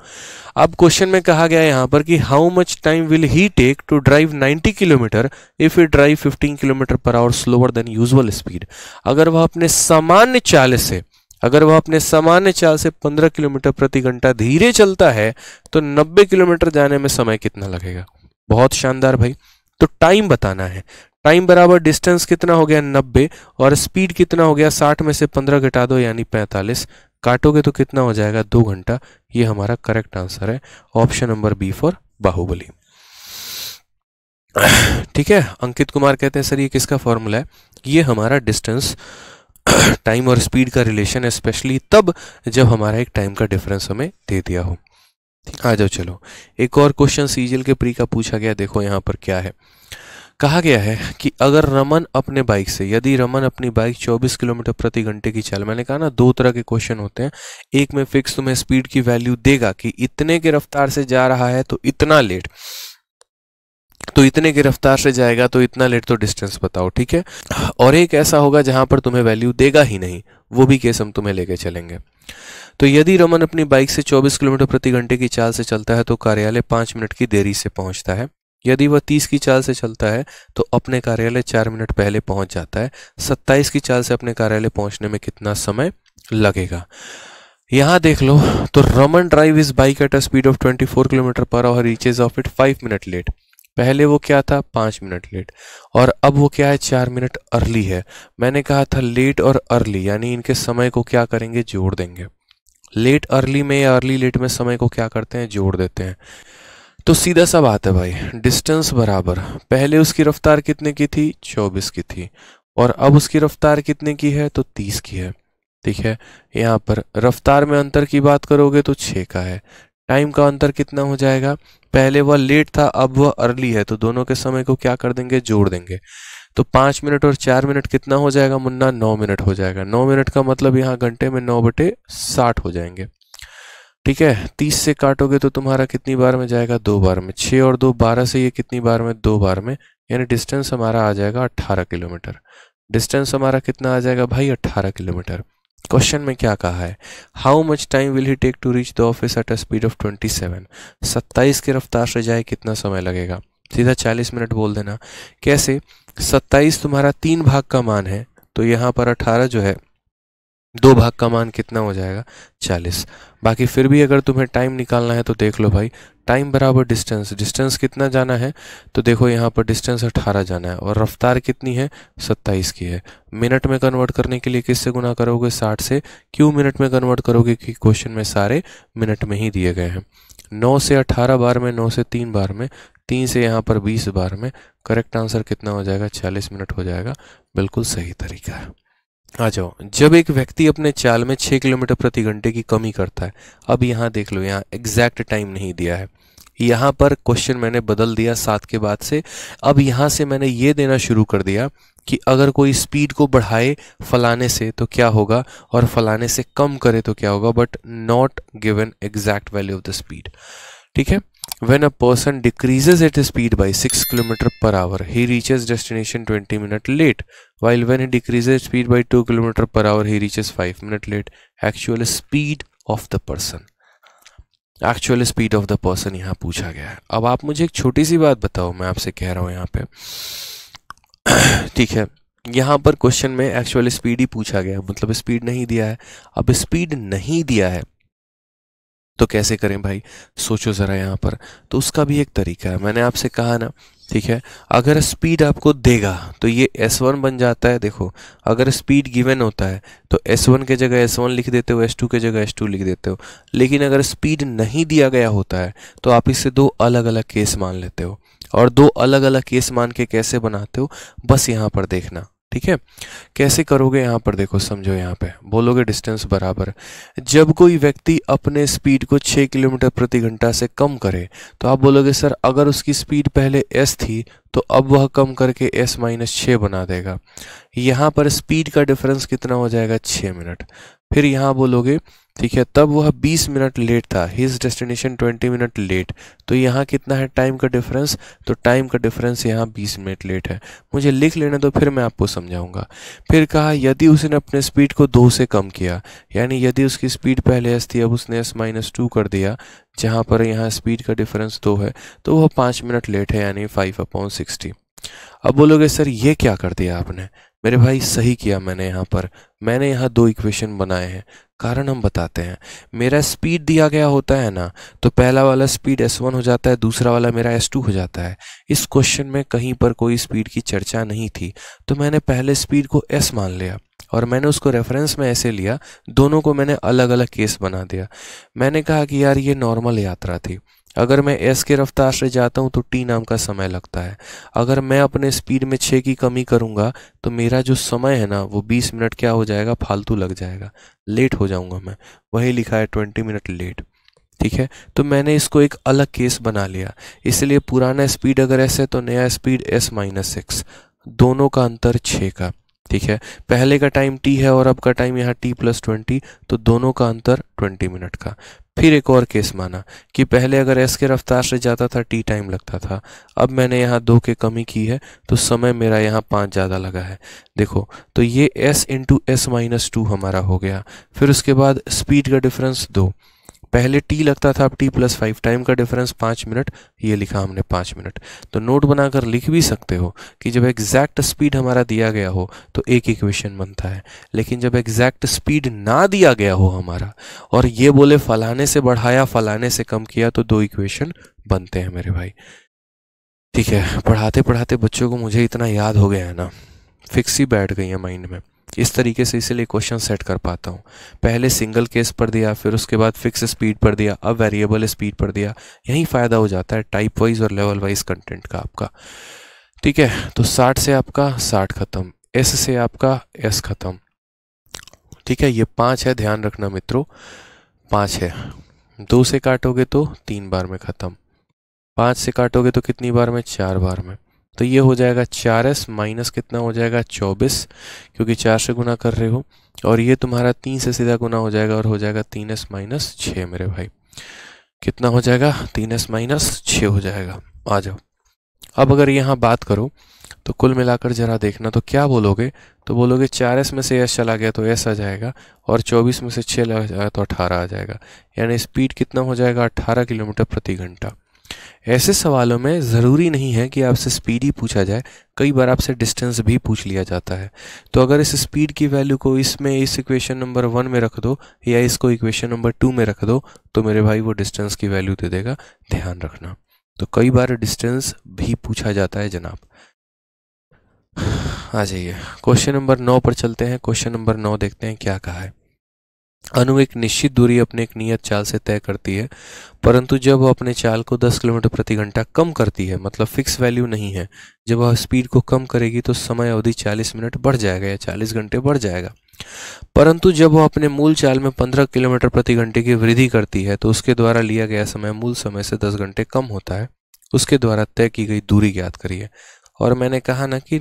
अब क्वेश्चन में कहा गया यहाँ पर कि how much time will he take to drive 90 kilometre if you drive 15 kilometre per hour slower than usual speed अगर वह अपने सामान्य चाल से अगर वह अपने सामान्य चाल से 15 किलोमीटर प्रति घंटा धीरे चलता है तो 90 किलोमीटर जाने में समय कितना लगेगा बहुत शानदार भाई तो टाइम बताना है टाइम बराबर डिस्टेंस कितना हो गया 90 और स्पीड कितना हो गया 60 में से 15 घटा दो यानी 45 काटोगे तो कितना हो जाएगा दो घंटा ये हमारा करेक्ट आंसर है option number B for Baahubali ठीक है अंकित कुमार कहते हैं सर ये किसका फॉर्मूला है ये हमारा डिस्टेंस टाइम *coughs* और स्पीड का रिलेशन है स्पेशली तब जब हमारा एक टाइम का डिफरेंस हमें दे दिया हो आ जाओ चलो एक और क्वेश्चन सीजल के प्री का पूछा गया देखो यहाँ पर क्या है कहा गया है कि अगर रमन अपने बाइक से यदि रमन अपनी बाइक 24 किलोमीटर प्रति घंटे की चल मैंने कहा ना दो तरह के क्वेश्चन होते हैं एक में फिक्स तुम्हें स्पीड की वैल्यू देगा कि इतने के रफ्तार से जा रहा है तो इतना लेट तो इतने गिरफ्तार से जाएगा तो इतना लेट तो डिस्टेंस बताओ ठीक है और एक ऐसा होगा जहां पर तुम्हें वैल्यू देगा ही नहीं वो भी केस हम तुम्हें लेके चलेंगे तो यदि रमन अपनी बाइक से 24 किलोमीटर प्रति घंटे की चाल से चलता है तो कार्यालय पांच मिनट की देरी से पहुंचता है यदि वह 30 की चाल से चलता है तो अपने कार्यालय चार मिनट पहले पहुंच जाता है 27 की चाल से अपने कार्यालय पहुंचने में कितना समय लगेगा यहां देख लो तो Raman drive his bike at a speed of 24 kilometre per hour reaches of it 5 minute late पहले वो क्या था पाँच मिनट लेट और अब वो क्या है चार मिनट अर्ली है मैंने कहा था लेट और अर्ली यानी इनके समय को क्या करेंगे जोड़ देंगे लेट अर्ली में या अर्ली लेट में समय को क्या करते हैं जोड़ देते हैं तो सीधा सा बात है भाई डिस्टेंस बराबर पहले उसकी रफ्तार कितने की थी 24 की थी और अब उसकी रफ्तार कितने की है तो 30 की है ठीक है यहाँ पर रफ्तार में अंतर की बात करोगे तो 6 का है टाइम का अंतर कितना हो जाएगा पहले वह लेट था अब वह अर्ली है तो दोनों के समय को क्या कर देंगे जोड़ देंगे तो पांच मिनट और चार मिनट कितना हो जाएगा मुन्ना नौ मिनट हो जाएगा नौ मिनट का मतलब यहाँ घंटे में नौ बटे साठ हो जाएंगे ठीक है तीस से काटोगे तो तुम्हारा कितनी बार में जाएगा दो बार में छः और दो बारह से ये कितनी बार में दो बार में यानी डिस्टेंस हमारा आ जाएगा अट्ठारह किलोमीटर डिस्टेंस हमारा कितना आ जाएगा भाई अट्ठारह किलोमीटर क्वेश्चन में क्या कहा है how much time will he take to reach the office at a speed of 27 सत्ताईस की रफ्तार से जाए कितना समय लगेगा सीधा 40 मिनट बोल देना कैसे 27 तुम्हारा तीन भाग का मान है तो यहाँ पर 18 जो है दो भाग का मान कितना हो जाएगा चालीस बाकी फिर भी अगर तुम्हें टाइम निकालना है तो देख लो भाई टाइम बराबर डिस्टेंस डिस्टेंस कितना जाना है तो देखो यहाँ पर डिस्टेंस अठारह जाना है और रफ्तार कितनी है सत्ताईस की है मिनट में कन्वर्ट करने के लिए किससे गुना करोगे साठ से क्यों मिनट में कन्वर्ट करोगे कि क्वेश्चन में सारे मिनट में ही दिए गए हैं नौ से अट्ठारह बार में नौ से तीन बार में तीन से यहाँ पर बीस बार में करेक्ट आंसर कितना हो जाएगा चालीस मिनट हो जाएगा बिल्कुल सही तरीका है आ जाओ जब एक व्यक्ति अपने चाल में छः किलोमीटर प्रति घंटे की कमी करता है अब यहाँ देख लो यहाँ एग्जैक्ट टाइम नहीं दिया है यहाँ पर क्वेश्चन मैंने बदल दिया सात के बाद से अब यहाँ से मैंने ये देना शुरू कर दिया कि अगर कोई स्पीड को बढ़ाए फलाने से तो क्या होगा और फलाने से कम करे तो क्या होगा but not given exact value of the speed ठीक है when a person decreases at speed by six kilometre per hour he reaches destination twenty minute late while when he decreases speed by 2 km per hour he reaches 5 minute late actual speed of the person actual speed of the person यहाँ पूछा गया है अब आप मुझे एक छोटी सी बात बताओ मैं आपसे कह रहा हूँ यहाँ पे *clears throat* ठीक है यहाँ पर क्वेश्चन में एक्चुअल स्पीड ही पूछा गया मतलब स्पीड नहीं दिया है अब स्पीड नहीं दिया है तो कैसे करें भाई सोचो ज़रा यहाँ पर तो उसका भी एक तरीका है मैंने आपसे कहा ना ठीक है अगर स्पीड आपको देगा तो ये S1 बन जाता है देखो अगर स्पीड गिवन होता है तो S1 के जगह S1 लिख देते हो S2 के जगह S2 लिख देते हो लेकिन अगर स्पीड नहीं दिया गया होता है तो आप इसे दो अलग अलग केस मान लेते हो और दो अलग अलग केस मान के कैसे बनाते हो बस यहाँ पर देखना ठीक है कैसे करोगे यहाँ पर देखो समझो यहाँ पे बोलोगे डिस्टेंस बराबर जब कोई व्यक्ति अपने स्पीड को 6 किलोमीटर प्रति घंटा से कम करे तो आप बोलोगे सर अगर उसकी स्पीड पहले एस थी तो अब वह कम करके एस माइनस छः बना देगा यहाँ पर स्पीड का डिफरेंस कितना हो जाएगा छः मिनट फिर यहाँ बोलोगे ठीक है तब वह 20 मिनट लेट था हिज डेस्टिनेशन 20 मिनट लेट तो यहाँ कितना है टाइम का डिफरेंस तो टाइम का डिफरेंस यहाँ 20 मिनट लेट है मुझे लिख लेने तो फिर मैं आपको समझाऊंगा फिर कहा यदि उसने अपने स्पीड को दो से कम किया यानी यदि उसकी स्पीड पहले एस थी अब उसने एस माइनस टू कर दिया जहाँ पर यहाँ स्पीड का डिफरेंस दो है तो वह पाँच मिनट लेट है यानी फाइव अपॉन सिक्सटी अब बोलोगे सर ये क्या कर दिया आपने मेरे भाई सही किया मैंने यहाँ पर मैंने यहाँ दो इक्वेशन बनाए हैं कारण हम बताते हैं मेरा स्पीड दिया गया होता है ना तो पहला वाला स्पीड s1 हो जाता है दूसरा वाला मेरा s2 हो जाता है इस क्वेश्चन में कहीं पर कोई स्पीड की चर्चा नहीं थी तो मैंने पहले स्पीड को s मान लिया और मैंने उसको रेफरेंस में ऐसे लिया दोनों को मैंने अलग अलग केस बना दिया मैंने कहा कि यार ये नॉर्मल यात्रा थी अगर मैं एस के रफ्तार से जाता हूँ तो टी नाम का समय लगता है अगर मैं अपने स्पीड में छः की कमी करूँगा तो मेरा जो समय है ना वो बीस मिनट क्या हो जाएगा फालतू लग जाएगा लेट हो जाऊँगा मैं वही लिखा है ट्वेंटी मिनट लेट ठीक है तो मैंने इसको एक अलग केस बना लिया इसलिए पुराना स्पीड अगर एस है तो नया स्पीड एस माइनस सिक्स दोनों का अंतर छः का ठीक है पहले का टाइम टी है और अब का टाइम यहाँ टी प्लस ट्वेंटी तो दोनों का अंतर ट्वेंटी मिनट का फिर एक और केस माना कि पहले अगर एस के रफ्तार से जाता था टी टाइम लगता था अब मैंने यहाँ दो के कमी की है तो समय मेरा यहाँ पाँच ज़्यादा लगा है देखो तो ये S into S minus two हमारा हो गया फिर उसके बाद स्पीड का डिफरेंस दो पहले टी लगता था अब टी प्लस फाइव टाइम का डिफरेंस पाँच मिनट ये लिखा हमने पाँच मिनट तो नोट बनाकर लिख भी सकते हो कि जब एग्जैक्ट स्पीड हमारा दिया गया हो तो एक इक्वेशन बनता है लेकिन जब एग्जैक्ट स्पीड ना दिया गया हो हमारा और ये बोले फलाने से बढ़ाया फलाने से कम किया तो दो इक्वेशन बनते हैं मेरे भाई ठीक है पढ़ाते पढ़ाते बच्चों को मुझे इतना याद हो गया है ना फिक्स ही बैठ गई है माइंड में इस तरीके से इसीलिए क्वेश्चन सेट कर पाता हूँ पहले सिंगल केस पर दिया फिर उसके बाद फिक्स स्पीड पर दिया अब वेरिएबल स्पीड पर दिया यही फ़ायदा हो जाता है टाइप वाइज और लेवल वाइज कंटेंट का आपका ठीक है तो साठ से आपका साठ ख़त्म एस से आपका एस ख़त्म ठीक है ये पाँच है ध्यान रखना मित्रों पाँच है दो से काटोगे तो तीन बार में ख़त्म पाँच से काटोगे तो कितनी बार में चार बार में तो ये हो जाएगा चार एस माइनस कितना हो जाएगा चौबीस क्योंकि चार से गुना कर रहे हो और ये तुम्हारा तीन से सीधा गुना हो जाएगा और हो जाएगा तीन एस माइनस छः मेरे भाई कितना हो जाएगा तीन एस माइनस छ हो जाएगा आ जाओ अब अगर यहाँ बात करो तो कुल मिलाकर ज़रा देखना तो क्या बोलोगे तो बोलोगे चार एस में से एस चला गया तो एस आ जाएगा और चौबीस में से छः लग जाएगा तो अठारह आ जाएगा यानी स्पीड कितना हो जाएगा अट्ठारह किलोमीटर प्रति घंटा ऐसे सवालों में ज़रूरी नहीं है कि आपसे स्पीड ही पूछा जाए कई बार आपसे डिस्टेंस भी पूछ लिया जाता है तो अगर इस स्पीड की वैल्यू को इसमें इस इक्वेशन नंबर वन में रख दो या इसको इक्वेशन नंबर टू में रख दो तो मेरे भाई वो डिस्टेंस की वैल्यू दे देगा ध्यान रखना तो कई बार डिस्टेंस भी पूछा जाता है जनाब आ जाइए क्वेश्चन नंबर नौ पर चलते हैं क्वेश्चन नंबर नौ देखते हैं क्या कहा है अनु एक निश्चित दूरी अपने एक नियत चाल से तय करती है परंतु जब वह अपने चाल को 10 किलोमीटर प्रति घंटा कम करती है मतलब फिक्स वैल्यू नहीं है जब वह स्पीड को कम करेगी तो समय अवधि 40 मिनट बढ़ जाएगा या 40 घंटे बढ़ जाएगा परंतु जब वह अपने मूल चाल में 15 किलोमीटर प्रति घंटे की वृद्धि करती है तो उसके द्वारा लिया गया समय मूल समय से दस घंटे कम होता है उसके द्वारा तय की गई दूरी ज्ञात करिए और मैंने कहा ना कि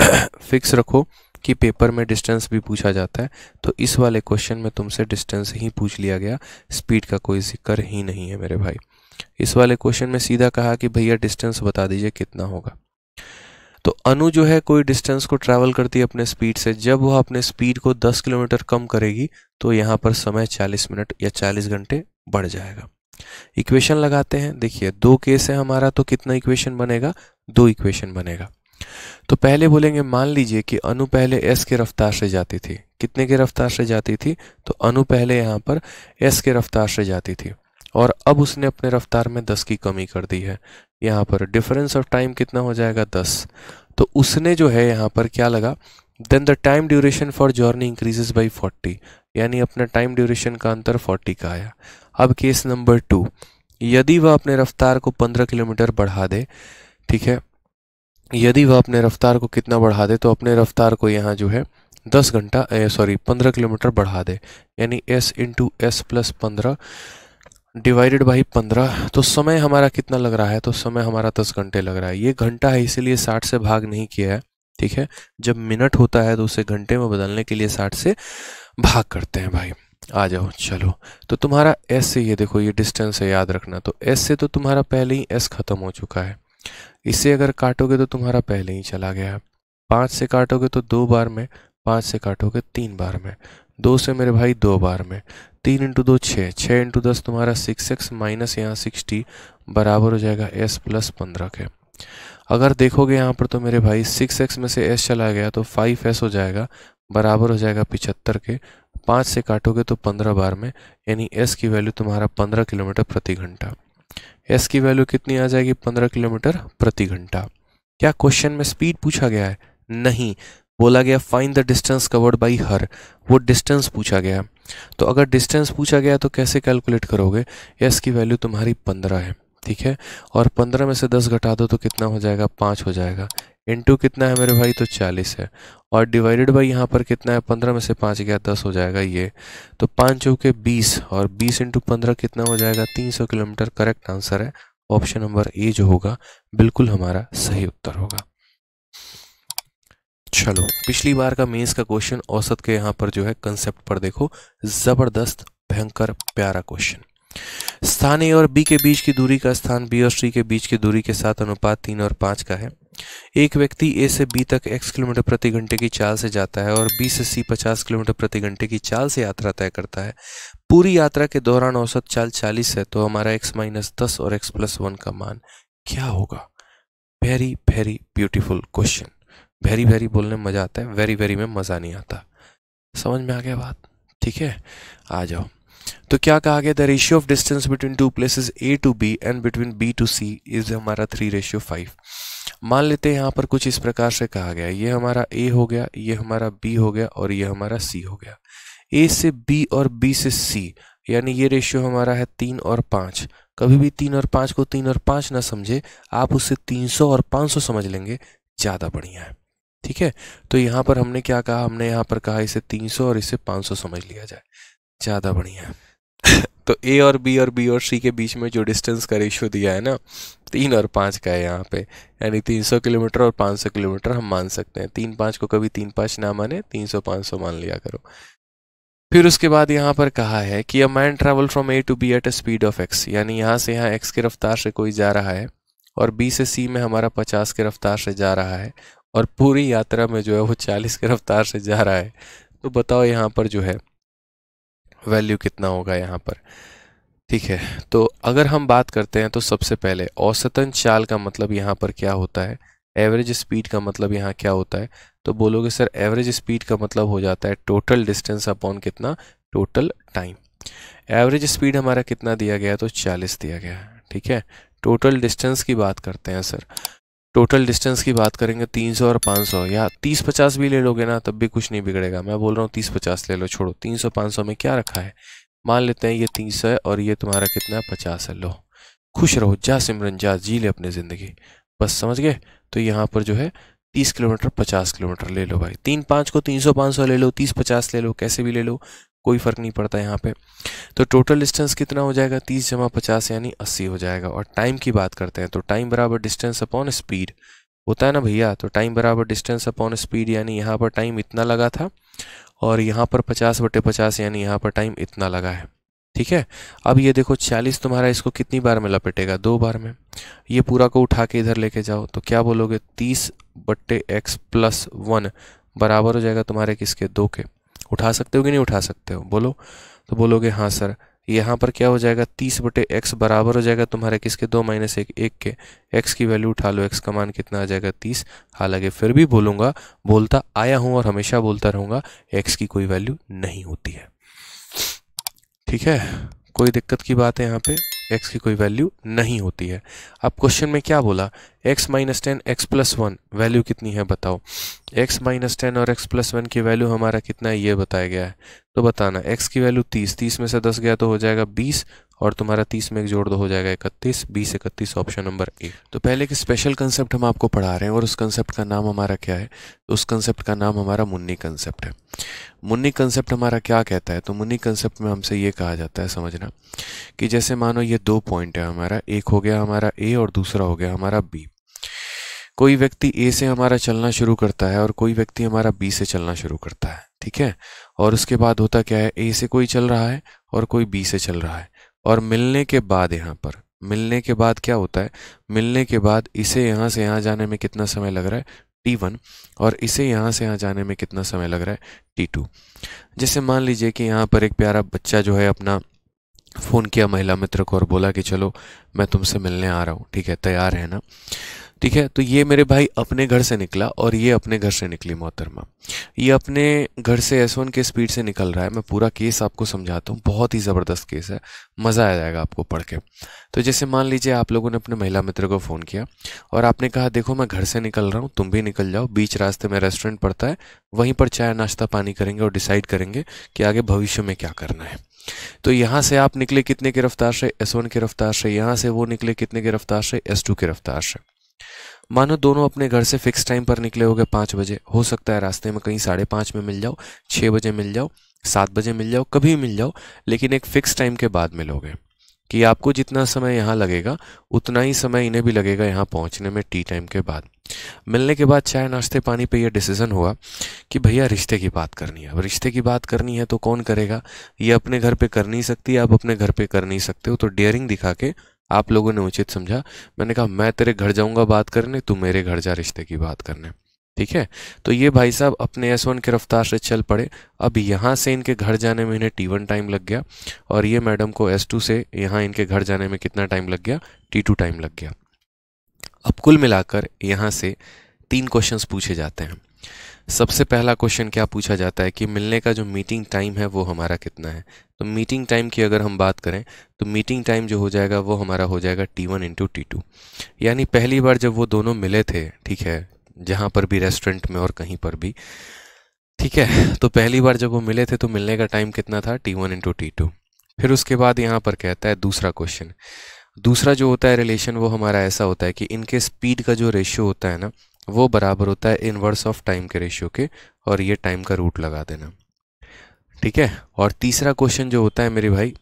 *coughs* फिक्स रखो कि पेपर में डिस्टेंस भी पूछा जाता है तो इस वाले क्वेश्चन में तुमसे डिस्टेंस ही पूछ लिया गया स्पीड का कोई जिक्र ही नहीं है मेरे भाई इस वाले क्वेश्चन में सीधा कहा कि भैया डिस्टेंस बता दीजिए कितना होगा तो अनु जो है कोई डिस्टेंस को ट्रैवल करती है अपने स्पीड से जब वह अपने स्पीड को 10 किलोमीटर कम करेगी तो यहाँ पर समय 40 मिनट या 40 घंटे बढ़ जाएगा इक्वेशन लगाते हैं देखिए दो केस है हमारा तो कितना इक्वेशन बनेगा दो इक्वेशन बनेगा तो पहले बोलेंगे मान लीजिए कि अनु पहले एस के रफ्तार से जाती थी कितने के रफ्तार से जाती थी तो अनु पहले यहाँ पर एस के रफ्तार से जाती थी और अब उसने अपने रफ्तार में दस की कमी कर दी है यहाँ पर डिफरेंस ऑफ टाइम कितना हो जाएगा दस तो उसने जो है यहाँ पर क्या लगा then the time duration for journey increases by forty यानी अपना टाइम ड्यूरेशन का अंतर फोर्टी का आया अब केस नंबर टू यदि वह अपने रफ्तार को पंद्रह किलोमीटर बढ़ा दे ठीक है यदि वह अपने रफ्तार को कितना बढ़ा दे तो अपने रफ्तार को यहाँ जो है दस घंटा सॉरी पंद्रह किलोमीटर बढ़ा दे यानी एस इंटू एस प्लस पंद्रह डिवाइडेड बाई पंद्रह तो समय हमारा कितना लग रहा है तो समय हमारा दस घंटे लग रहा है ये घंटा है इसीलिए साठ से भाग नहीं किया है ठीक है जब मिनट होता है तो उसे घंटे में बदलने के लिए साठ से भाग करते हैं भाई आ जाओ चलो तो तुम्हारा एस से ये देखो ये डिस्टेंस है याद रखना तो एस से तो तुम्हारा पहले ही एस ख़त्म हो चुका है इसे अगर काटोगे तो तुम्हारा पहले ही चला गया पाँच से काटोगे तो दो बार में पाँच से काटोगे तीन बार में दो से मेरे भाई दो बार में तीन इंटू दो छः छः इंटू दस तुम्हारा सिक्स एक्स माइनस यहाँ सिक्सटी बराबर हो जाएगा एस प्लस पंद्रह के अगर देखोगे यहाँ पर तो मेरे भाई सिक्स एक्स में से एस चला गया तो फाइव एस हो जाएगा बराबर हो जाएगा पिछहत्तर के पाँच से काटोगे तो पंद्रह बार में यानी एस की वैल्यू तुम्हारा पंद्रह किलोमीटर प्रति घंटा एस की वैल्यू कितनी आ जाएगी पंद्रह किलोमीटर प्रति घंटा क्या क्वेश्चन में स्पीड पूछा गया है नहीं बोला गया find the distance covered by her वो डिस्टेंस पूछा गया तो अगर डिस्टेंस पूछा गया तो कैसे कैलकुलेट करोगे एस की वैल्यू तुम्हारी पंद्रह है ठीक है और पंद्रह में से दस घटा दो तो कितना हो जाएगा पाँच हो जाएगा इंटू कितना है मेरे भाई तो चालीस है और डिवाइडेड बाई यहाँ पर कितना है पंद्रह में से पाँच गया दस हो जाएगा ये तो पाँच चौके बीस और बीस इंटू पंद्रह कितना हो जाएगा तीन सौ किलोमीटर करेक्ट आंसर है ऑप्शन नंबर ए जो होगा बिल्कुल हमारा सही उत्तर होगा चलो पिछली बार का मेंस का क्वेश्चन औसत के यहाँ पर जो है कंसेप्ट पर देखो ज़बरदस्त भयंकर प्यारा क्वेश्चन स्थान ए और बी के बीच की दूरी का स्थान बी और सी के बीच की दूरी के साथ अनुपात तीन और पाँच का है एक व्यक्ति ए से बी तक एक्स किलोमीटर प्रति घंटे की चाल से जाता है और बी से सी पचास किलोमीटर प्रति घंटे की चाल से यात्रा तय करता है पूरी यात्रा के दौरान औसत चाल चालीस है तो हमारा एक्स माइनस दस और एक्स प्लस वन का मान क्या होगा very very beautiful question very very बोलने में मज़ा आता है वेरी वेरी में मज़ा नहीं आता समझ में आ गया बात ठीक है आ जाओ तो क्या कहा गया the ratio of distance between two places A to B and between B to C is हमारा थ्री रेशियो फाइव मान लेते हैं यहाँ पर कुछ इस प्रकार से कहा गया ये हमारा ए हो गया ये हमारा बी हो गया और ये हमारा सी हो गया ए से बी और बी से सी यानी ये रेशियो हमारा है तीन और पाँच कभी भी तीन और पाँच को तीन और पाँच ना समझे आप उसे तीन सौ और पाँच सौ समझ लेंगे ज़्यादा बढ़िया है ठीक है तो यहाँ पर हमने क्या कहा हमने यहाँ पर कहा इसे तीन सौ और इसे पाँच सौ समझ लिया जाए ज़्यादा बढ़िया *laughs* तो ए और बी और बी और सी के बीच में जो डिस्टेंस का रेशियो दिया है ना तीन और पाँच का है यहाँ पे यानी तीन सौ किलोमीटर और पाँच सौ किलोमीटर हम मान सकते हैं तीन पाँच को कभी तीन पाँच ना माने तीन सौ पाँच सौ मान लिया करो फिर उसके बाद यहाँ पर कहा है कि a man travel from A to B at a speed of X यानी यहाँ से यहाँ एक्स की रफ्तार से कोई जा रहा है और बी से सी में हमारा पचास की रफ्तार से जा रहा है और पूरी यात्रा में जो है वो चालीस की रफ्तार से जा रहा है तो बताओ यहाँ पर जो है वैल्यू कितना होगा यहाँ पर ठीक है तो अगर हम बात करते हैं तो सबसे पहले औसतन चाल का मतलब यहाँ पर क्या होता है एवरेज स्पीड का मतलब यहाँ क्या होता है तो बोलोगे सर एवरेज स्पीड का मतलब हो जाता है टोटल डिस्टेंस अपॉन कितना टोटल टाइम एवरेज स्पीड हमारा कितना दिया गया तो 40 दिया गया ठीक है टोटल डिस्टेंस की बात करते हैं सर टोटल डिस्टेंस की बात करेंगे 300 और 500 या 30-50 भी ले लोगे ना तब भी कुछ नहीं बिगड़ेगा मैं बोल रहा हूँ 30-50 ले लो छोड़ो 300-500 में क्या रखा है मान लेते हैं ये 300 है और ये तुम्हारा कितना पचास है लो खुश रहो जा सिमरन जा जी ले अपनी ज़िंदगी बस समझ गए तो यहाँ पर जो है तीस किलोमीटर पचास किलोमीटर ले लो भाई तीन पाँच को तीन सौ पाँच सौ ले लो तीस पचास ले लो कैसे भी ले लो कोई फ़र्क नहीं पड़ता यहाँ पे तो टोटल डिस्टेंस कितना हो जाएगा तीस जमा पचास यानी अस्सी हो जाएगा और टाइम की बात करते हैं तो टाइम बराबर डिस्टेंस अपॉन स्पीड होता है ना भैया तो टाइम बराबर डिस्टेंस अपॉन स्पीड यानी यहाँ पर टाइम इतना लगा था और यहाँ पर पचास बटे पचास यानी यहाँ पर टाइम इतना लगा है ठीक है अब ये देखो चालीस तुम्हारा इसको कितनी बार में लपेटेगा दो बार में ये पूरा को उठा के इधर लेके जाओ तो क्या बोलोगे तीस बट्टे एक्स प्लस वन बराबर हो जाएगा तुम्हारे किसके दो के उठा सकते हो कि नहीं उठा सकते हो बोलो तो बोलोगे हाँ सर यहाँ पर क्या हो जाएगा तीस बटे एक्स बराबर हो जाएगा तुम्हारे किसके दो माइनस एक एक के एक्स की वैल्यू उठा लो एक्स का मान कितना आ जाएगा तीस हालांकि फिर भी बोलूँगा बोलता आया हूँ और हमेशा बोलता रहूँगा एक्स की कोई वैल्यू नहीं होती है ठीक है कोई दिक्कत की बात है यहाँ पर एक्स की कोई वैल्यू नहीं होती है अब क्वेश्चन में क्या बोला X minus ten X plus one value कितनी है बताओ एक्स माइनस टेन और एक्स प्लस वन की वैल्यू हमारा कितना है ये बताया गया है तो बताना एक्स की वैल्यू तीस तीस में से दस गया तो हो जाएगा बीस और तुम्हारा तीस में एक जोड़ दो हो जाएगा इकतीस बीस इकतीस ऑप्शन नंबर ए तो पहले एक स्पेशल कंसेप्ट हम आपको पढ़ा रहे हैं और उस कंसेप्ट का नाम हमारा क्या है तो उस कंसेप्ट का नाम हमारा मुन्नी कंसेप्ट है मुन्नी कंसेप्ट हमारा क्या कहता है तो मुन्नी कंसेप्ट में हमसे ये कहा जाता है समझना कि जैसे मानो ये दो पॉइंट है हमारा एक हो गया हमारा ए और दूसरा हो गया हमारा बी कोई व्यक्ति ए से हमारा चलना शुरू करता है और कोई व्यक्ति हमारा बी से चलना शुरू करता है ठीक है और उसके बाद होता क्या है ए से कोई चल रहा है और कोई बी से चल रहा है और मिलने के बाद यहाँ पर मिलने के बाद क्या होता है मिलने के बाद इसे यहाँ से यहाँ जाने में कितना समय लग रहा है टी वन और इसे यहाँ से यहाँ जाने में कितना समय लग रहा है टी टू जैसे मान लीजिए कि यहाँ पर एक प्यारा बच्चा जो है अपना फ़ोन किया महिला मित्र को और बोला कि चलो मैं तुमसे मिलने आ रहा हूँ ठीक है तैयार है ना ठीक है तो ये मेरे भाई अपने घर से निकला और ये अपने घर से निकली मोहतरमा ये अपने घर से एस के स्पीड से निकल रहा है मैं पूरा केस आपको समझाता हूँ बहुत ही ज़बरदस्त केस है मज़ा आ जाएगा आपको पढ़ के तो जैसे मान लीजिए आप लोगों ने अपने महिला मित्र को फ़ोन किया और आपने कहा देखो मैं घर से निकल रहा हूँ तुम भी निकल जाओ बीच रास्ते में रेस्टोरेंट पड़ता है वहीं पर चाय नाश्ता पानी करेंगे और डिसाइड करेंगे कि आगे भविष्य में क्या करना है तो यहाँ से आप निकले कितने की रफ्तार से एस वन की रफ्तार से यहाँ से वो निकले कितने की रफ्तार से एस टू की रफ्तार से मानो दोनों अपने घर से फिक्स टाइम पर निकले होगे पाँच बजे हो सकता है रास्ते में कहीं साढ़े पाँच में मिल जाओ छः बजे मिल जाओ सात बजे मिल जाओ कभी मिल जाओ लेकिन एक फिक्स टाइम के बाद मिलोगे कि आपको जितना समय यहाँ लगेगा उतना ही समय इन्हें भी लगेगा यहाँ पहुँचने में टी टाइम के बाद मिलने के बाद चाय नाश्ते पानी पे ये डिसीज़न हुआ कि भैया रिश्ते की बात करनी है अब रिश्ते की बात करनी है तो कौन करेगा ये अपने घर पे कर नहीं सकती आप अपने घर पे कर नहीं सकते हो तो डेयरिंग दिखा के आप लोगों ने उचित समझा मैंने कहा मैं तेरे घर जाऊंगा बात करने तू मेरे घर जा रिश्ते की बात करने ठीक है तो ये भाई साहब अपने एस वन की रफ्तार से चल पड़े अब यहाँ से इनके घर जाने में इन्हें टी वन टाइम लग गया और ये मैडम को एस टू से यहाँ इनके घर जाने में कितना टाइम लग गया टी टू टाइम लग गया अब कुल मिलाकर यहाँ से तीन क्वेश्चंस पूछे जाते हैं सबसे पहला क्वेश्चन क्या पूछा जाता है कि मिलने का जो मीटिंग टाइम है वो हमारा कितना है तो मीटिंग टाइम की अगर हम बात करें तो मीटिंग टाइम जो हो जाएगा वो हमारा हो जाएगा T one into T two यानी पहली बार जब वो दोनों मिले थे ठीक है जहाँ पर भी रेस्टोरेंट में और कहीं पर भी ठीक है तो पहली बार जब वो मिले थे तो मिलने का टाइम कितना था T one into T two फिर उसके बाद यहाँ पर कहता है दूसरा क्वेश्चन दूसरा जो होता है रिलेशन वो हमारा ऐसा होता है कि इनके स्पीड का जो रेशियो होता है ना वो बराबर होता है इनवर्स ऑफ टाइम के रेशियो के और ये टाइम का रूट लगा देना ठीक है और तीसरा क्वेश्चन जो होता है मेरे भाई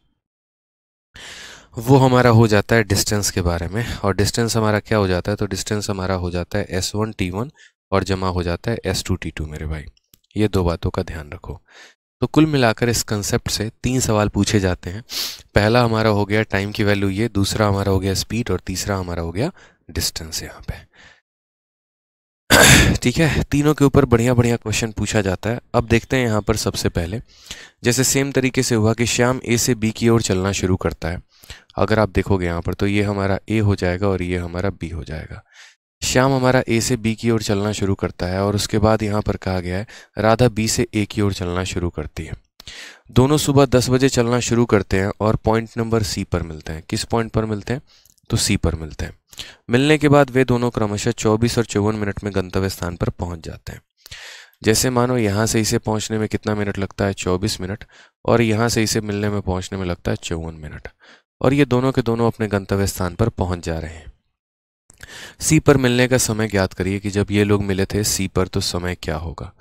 वो हमारा हो जाता है डिस्टेंस के बारे में और डिस्टेंस हमारा क्या हो जाता है तो डिस्टेंस हमारा हो जाता है एस वन टी वन और जमा हो जाता है एस टू टी टू मेरे भाई ये दो बातों का ध्यान रखो तो कुल मिलाकर इस कंसेप्ट से तीन सवाल पूछे जाते हैं पहला हमारा हो गया टाइम की वैल्यू ये दूसरा हमारा हो गया स्पीड और तीसरा हमारा हो गया डिस्टेंस यहाँ पे ठीक है तीनों के ऊपर बढ़िया बढ़िया क्वेश्चन पूछा जाता है अब देखते हैं यहाँ पर सबसे पहले जैसे सेम तरीके से हुआ कि श्याम ए से बी की ओर चलना शुरू करता है अगर आप देखोगे यहाँ पर तो ये हमारा ए हो जाएगा और ये हमारा बी हो जाएगा श्याम हमारा ए से बी की ओर चलना शुरू करता है और उसके बाद यहाँ पर कहा गया है राधा बी से ए की ओर चलना शुरू करती है दोनों सुबह दस बजे चलना शुरू करते हैं और पॉइंट नंबर सी पर मिलते हैं किस पॉइंट पर मिलते हैं तो सी पर मिलते हैं मिलने के बाद वे दोनों क्रमशः 24 और चौवन मिनट में गंतव्य स्थान पर पहुंच जाते हैं जैसे मानो यहाँ से इसे पहुँचने में कितना मिनट लगता है 24 मिनट और यहाँ से इसे मिलने में पहुँचने में लगता है चौवन मिनट और ये दोनों के दोनों अपने गंतव्य स्थान पर पहुँच जा रहे हैं सी पर मिलने का समय ज्ञात करिए कि जब ये लोग मिले थे सी पर तो समय क्या होगा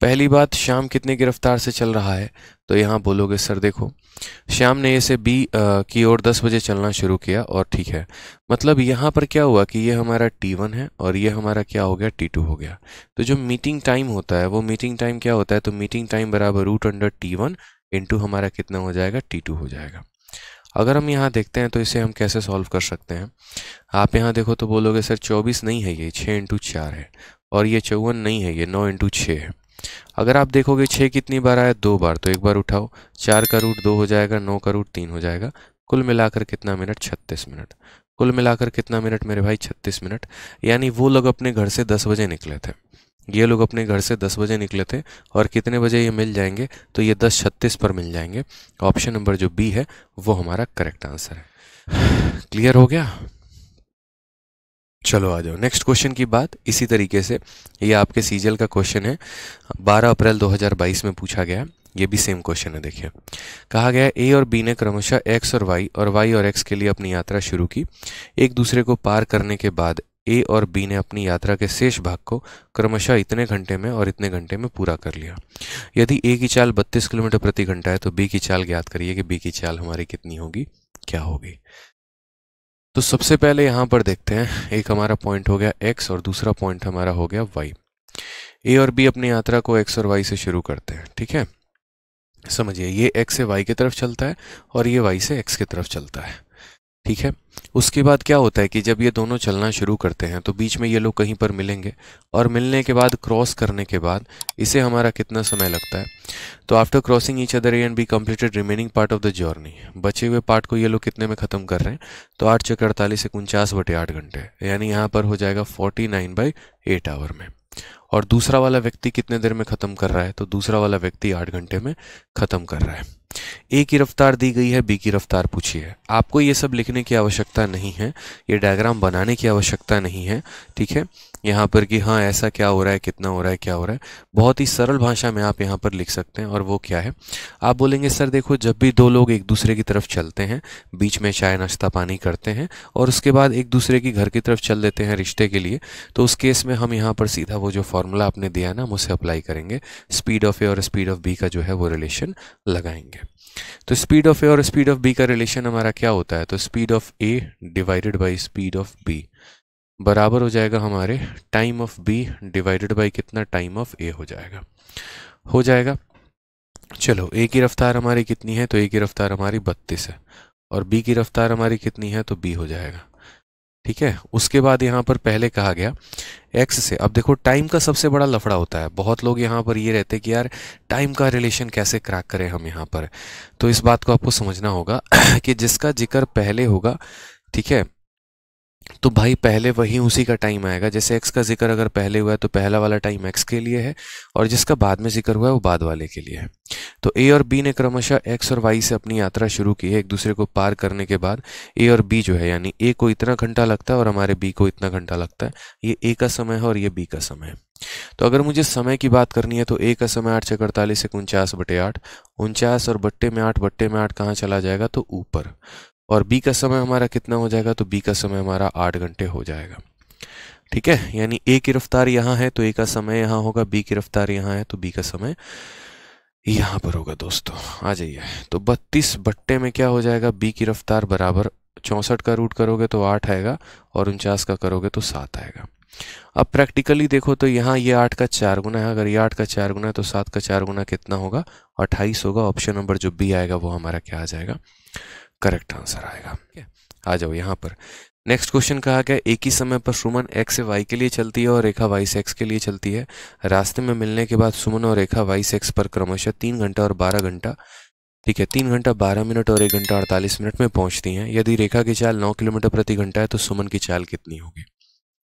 पहली बात शाम कितनी गिरफ्तार से चल रहा है तो यहाँ बोलोगे सर देखो शाम ने इसे बी की ओर 10 बजे चलना शुरू किया और ठीक है मतलब यहाँ पर क्या हुआ कि ये हमारा T1 है और ये हमारा क्या हो गया T2 हो गया तो जो मीटिंग टाइम होता है वो मीटिंग टाइम क्या होता है तो मीटिंग टाइम बराबर root under T one into हमारा कितना हो जाएगा T2 हो जाएगा अगर हम यहाँ देखते हैं तो इसे हम कैसे सॉल्व कर सकते हैं आप यहाँ देखो तो बोलोगे सर 24 नहीं है ये 6 इंटू चार है और ये चौवन नहीं है ये नौ इंटू छः है अगर आप देखोगे छः कितनी बार आया दो बार तो एक बार उठाओ चार का रूट दो हो जाएगा नौ का रूट तीन हो जाएगा कुल मिलाकर कितना मिनट छत्तीस मिनट कुल मिलाकर कितना मिनट मेरे भाई छत्तीस मिनट यानी वो लोग अपने घर से दस बजे निकले थे ये लोग अपने घर से दस बजे निकले थे और कितने बजे ये मिल जाएंगे तो ये दस छत्तीस पर मिल जाएंगे ऑप्शन नंबर जो बी है वो हमारा करेक्ट आंसर है क्लियर हो गया चलो आ जाओ नेक्स्ट क्वेश्चन की बात इसी तरीके से ये आपके सीजल का क्वेश्चन है 12 अप्रैल 2022 में पूछा गया ये भी सेम क्वेश्चन है देखिए कहा गया ए और बी ने क्रमशः एक्स और वाई और वाई और एक्स के लिए अपनी यात्रा शुरू की एक दूसरे को पार करने के बाद ए और बी ने अपनी यात्रा के शेष भाग को क्रमशः इतने घंटे में और इतने घंटे में पूरा कर लिया यदि ए की चाल 32 किलोमीटर प्रति घंटा है तो बी की चाल ज्ञात करिए कि बी की चाल हमारी कितनी होगी क्या होगी तो सबसे पहले यहाँ पर देखते हैं एक हमारा पॉइंट हो गया एक्स और दूसरा पॉइंट हमारा हो गया वाई ए और बी अपनी यात्रा को एक्स और वाई से शुरू करते हैं ठीक है समझिए ये एक्स से वाई की तरफ चलता है और ये वाई से एक्स की तरफ चलता है ठीक है उसके बाद क्या होता है कि जब ये दोनों चलना शुरू करते हैं तो बीच में ये लोग कहीं पर मिलेंगे और मिलने के बाद क्रॉस करने के बाद इसे हमारा कितना समय लगता है तो after crossing each other and B completed remaining part of the journey बचे हुए पार्ट को ये लोग कितने में ख़त्म कर रहे हैं तो आठ चक्कर अड़तालीस एक उनचास बटे आठ घंटे यानी यहाँ पर हो जाएगा forty nine by eight hour में और दूसरा वाला व्यक्ति कितने देर में ख़त्म कर रहा है तो दूसरा वाला व्यक्ति आठ घंटे में ख़त्म कर रहा है ए की रफ्तार दी गई है बी की रफ्तार पूछी है आपको ये सब लिखने की आवश्यकता नहीं है ये डायग्राम बनाने की आवश्यकता नहीं है ठीक है यहाँ पर कि हाँ ऐसा क्या हो रहा है कितना हो रहा है क्या हो रहा है बहुत ही सरल भाषा में आप यहाँ पर लिख सकते हैं और वो क्या है आप बोलेंगे सर देखो जब भी दो लोग एक दूसरे की तरफ चलते हैं बीच में चाय नाश्ता पानी करते हैं और उसके बाद एक दूसरे की घर की तरफ चल देते हैं रिश्ते के लिए तो उस केस में हम यहाँ पर सीधा वो जो फार्मूला आपने दिया है ना हम उसे अप्लाई करेंगे स्पीड ऑफ ए और स्पीड ऑफ बी का जो है वो रिलेशन लगाएंगे तो स्पीड ऑफ ए और स्पीड ऑफ बी का रिलेशन हमारा क्या होता है तो speed of A divided by speed of B बराबर हो जाएगा हमारे time of B divided by कितना टाइम ऑफ ए हो जाएगा हो जाएगा चलो ए की रफ्तार हमारी कितनी है तो ए की रफ्तार हमारी बत्तीस है और बी की रफ्तार हमारी कितनी है तो बी हो जाएगा ठीक है उसके बाद यहाँ पर पहले कहा गया एक्स से अब देखो टाइम का सबसे बड़ा लफड़ा होता है बहुत लोग यहाँ पर ये रहते कि यार टाइम का रिलेशन कैसे क्रैक करें हम यहाँ पर तो इस बात को आपको समझना होगा *clears throat* कि जिसका जिक्र पहले होगा ठीक है तो भाई पहले वही उसी का टाइम आएगा जैसे एक्स का जिक्र अगर पहले हुआ है तो पहला वाला टाइम एक्स के लिए है और जिसका बाद में जिक्र हुआ है वो बाद वाले के लिए है तो ए और बी ने क्रमशः एक्स और वाई से अपनी यात्रा शुरू की है एक दूसरे को पार करने के बाद ए और बी जो है यानी ए को इतना घंटा लगता है और हमारे बी को इतना घंटा लगता है ये ए का समय है और ये बी का समय है तो अगर मुझे समय की बात करनी है तो ए का समय आठ से एक उनचास बटे आठ उनचास और बट्टे में आठ बट्टे में आठ कहाँ चला जाएगा तो ऊपर और बी का समय हमारा कितना हो जाएगा तो बी का समय हमारा आठ घंटे हो जाएगा ठीक है यानी ए की रफ्तार यहाँ है तो ए का समय यहाँ होगा बी की रफ्तार यहाँ है तो बी का समय यहाँ पर होगा दोस्तों आ जाइए तो बत्तीस बट्टे में क्या हो जाएगा बी की रफ्तार बराबर चौंसठ का रूट करोगे तो आठ आएगा और उनचास का करोगे तो सात आएगा अब प्रैक्टिकली देखो तो यहाँ ये आठ का चार गुना है अगर ये आठ का चार गुना है तो सात का चार गुना कितना होगा अट्ठाईस होगा ऑप्शन नंबर जो बी आएगा वो हमारा क्या आ जाएगा करेक्ट आंसर आएगा आ जाओ यहाँ पर नेक्स्ट क्वेश्चन कहा गया एक ही समय पर सुमन एक्स से वाई के लिए चलती है और रेखा वाई से एक्स के लिए चलती है रास्ते में मिलने के बाद सुमन और रेखा वाई से एक्स पर क्रमशः तीन घंटा और बारह घंटा ठीक है तीन घंटा बारह मिनट और एक घंटा अड़तालीस मिनट में पहुंचती हैं यदि रेखा की चाल नौ किलोमीटर प्रति घंटा है तो सुमन की चाल कितनी होगी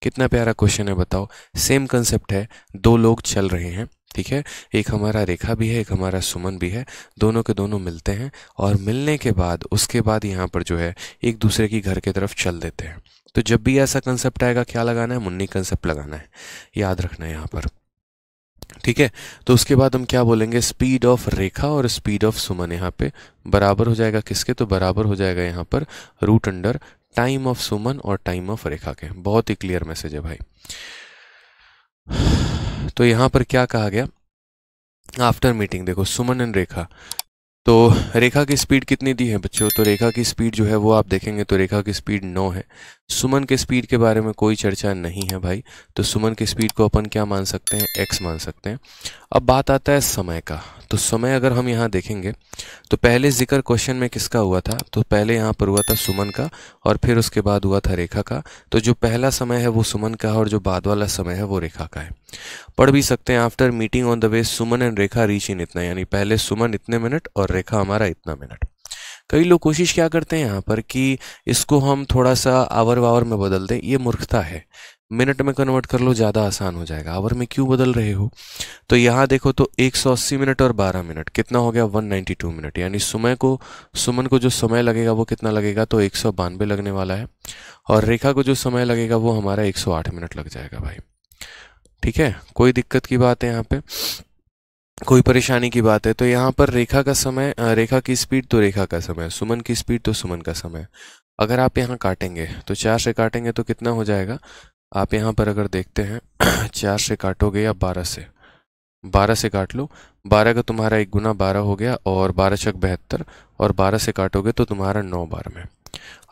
कितना प्यारा क्वेश्चन है बताओ सेम कंसेप्ट है दो लोग चल रहे हैं ठीक है एक हमारा रेखा भी है एक हमारा सुमन भी है दोनों के दोनों मिलते हैं और मिलने के बाद उसके बाद यहाँ पर जो है एक दूसरे की घर की तरफ चल देते हैं तो जब भी ऐसा कंसेप्ट आएगा क्या लगाना है मुन्नी कंसेप्ट लगाना है याद रखना है यहाँ पर ठीक है तो उसके बाद हम क्या बोलेंगे स्पीड ऑफ रेखा और स्पीड ऑफ सुमन यहाँ पे बराबर हो जाएगा किसके तो बराबर हो जाएगा यहाँ पर root under time of Suman और टाइम ऑफ रेखा के बहुत ही क्लियर मैसेज है भाई तो यहाँ पर क्या कहा गया आफ्टर मीटिंग देखो सुमन एंड रेखा तो रेखा की स्पीड कितनी दी है बच्चों तो रेखा की स्पीड जो है वो आप देखेंगे तो रेखा की स्पीड नौ है सुमन के स्पीड के बारे में कोई चर्चा नहीं है भाई तो सुमन की स्पीड को अपन क्या मान सकते हैं एक्स मान सकते हैं अब बात आता है समय का तो समय अगर हम यहाँ देखेंगे तो पहले जिक्र क्वेश्चन में किसका हुआ था तो पहले यहाँ पर हुआ था सुमन का और फिर उसके बाद हुआ था रेखा का तो जो पहला समय है वो सुमन का है और जो बाद वाला समय है वो रेखा का है पढ़ भी सकते हैं after meeting on the way Suman and Rekha reach in इतना यानी पहले सुमन इतने मिनट और रेखा हमारा इतना मिनट कई लोग कोशिश क्या करते हैं यहाँ पर कि इसको हम थोड़ा सा आवर वावर में बदल दें ये मूर्खता है मिनट में कन्वर्ट कर लो ज़्यादा आसान हो जाएगा आवर में क्यों बदल रहे हो तो यहाँ देखो तो 180 मिनट और 12 मिनट कितना हो गया 192 मिनट यानी सुमय को सुमन को जो समय लगेगा वो कितना लगेगा तो एक लगने वाला है और रेखा को जो समय लगेगा वो हमारा एक मिनट लग जाएगा भाई ठीक है कोई दिक्कत की बात है यहाँ पे कोई परेशानी की बात है तो यहाँ पर रेखा का समय रेखा की स्पीड तो रेखा का समय सुमन की स्पीड तो सुमन का समय अगर आप यहाँ काटेंगे तो चार से काटेंगे तो कितना हो जाएगा आप यहाँ पर अगर देखते हैं *clears throat* चार से काटोगे या बारह से बारह से काट लो बारह का तुम्हारा एक गुना बारह हो गया और बारह छक बहत्तर और बारह से काटोगे तो तुम्हारा नौ बार में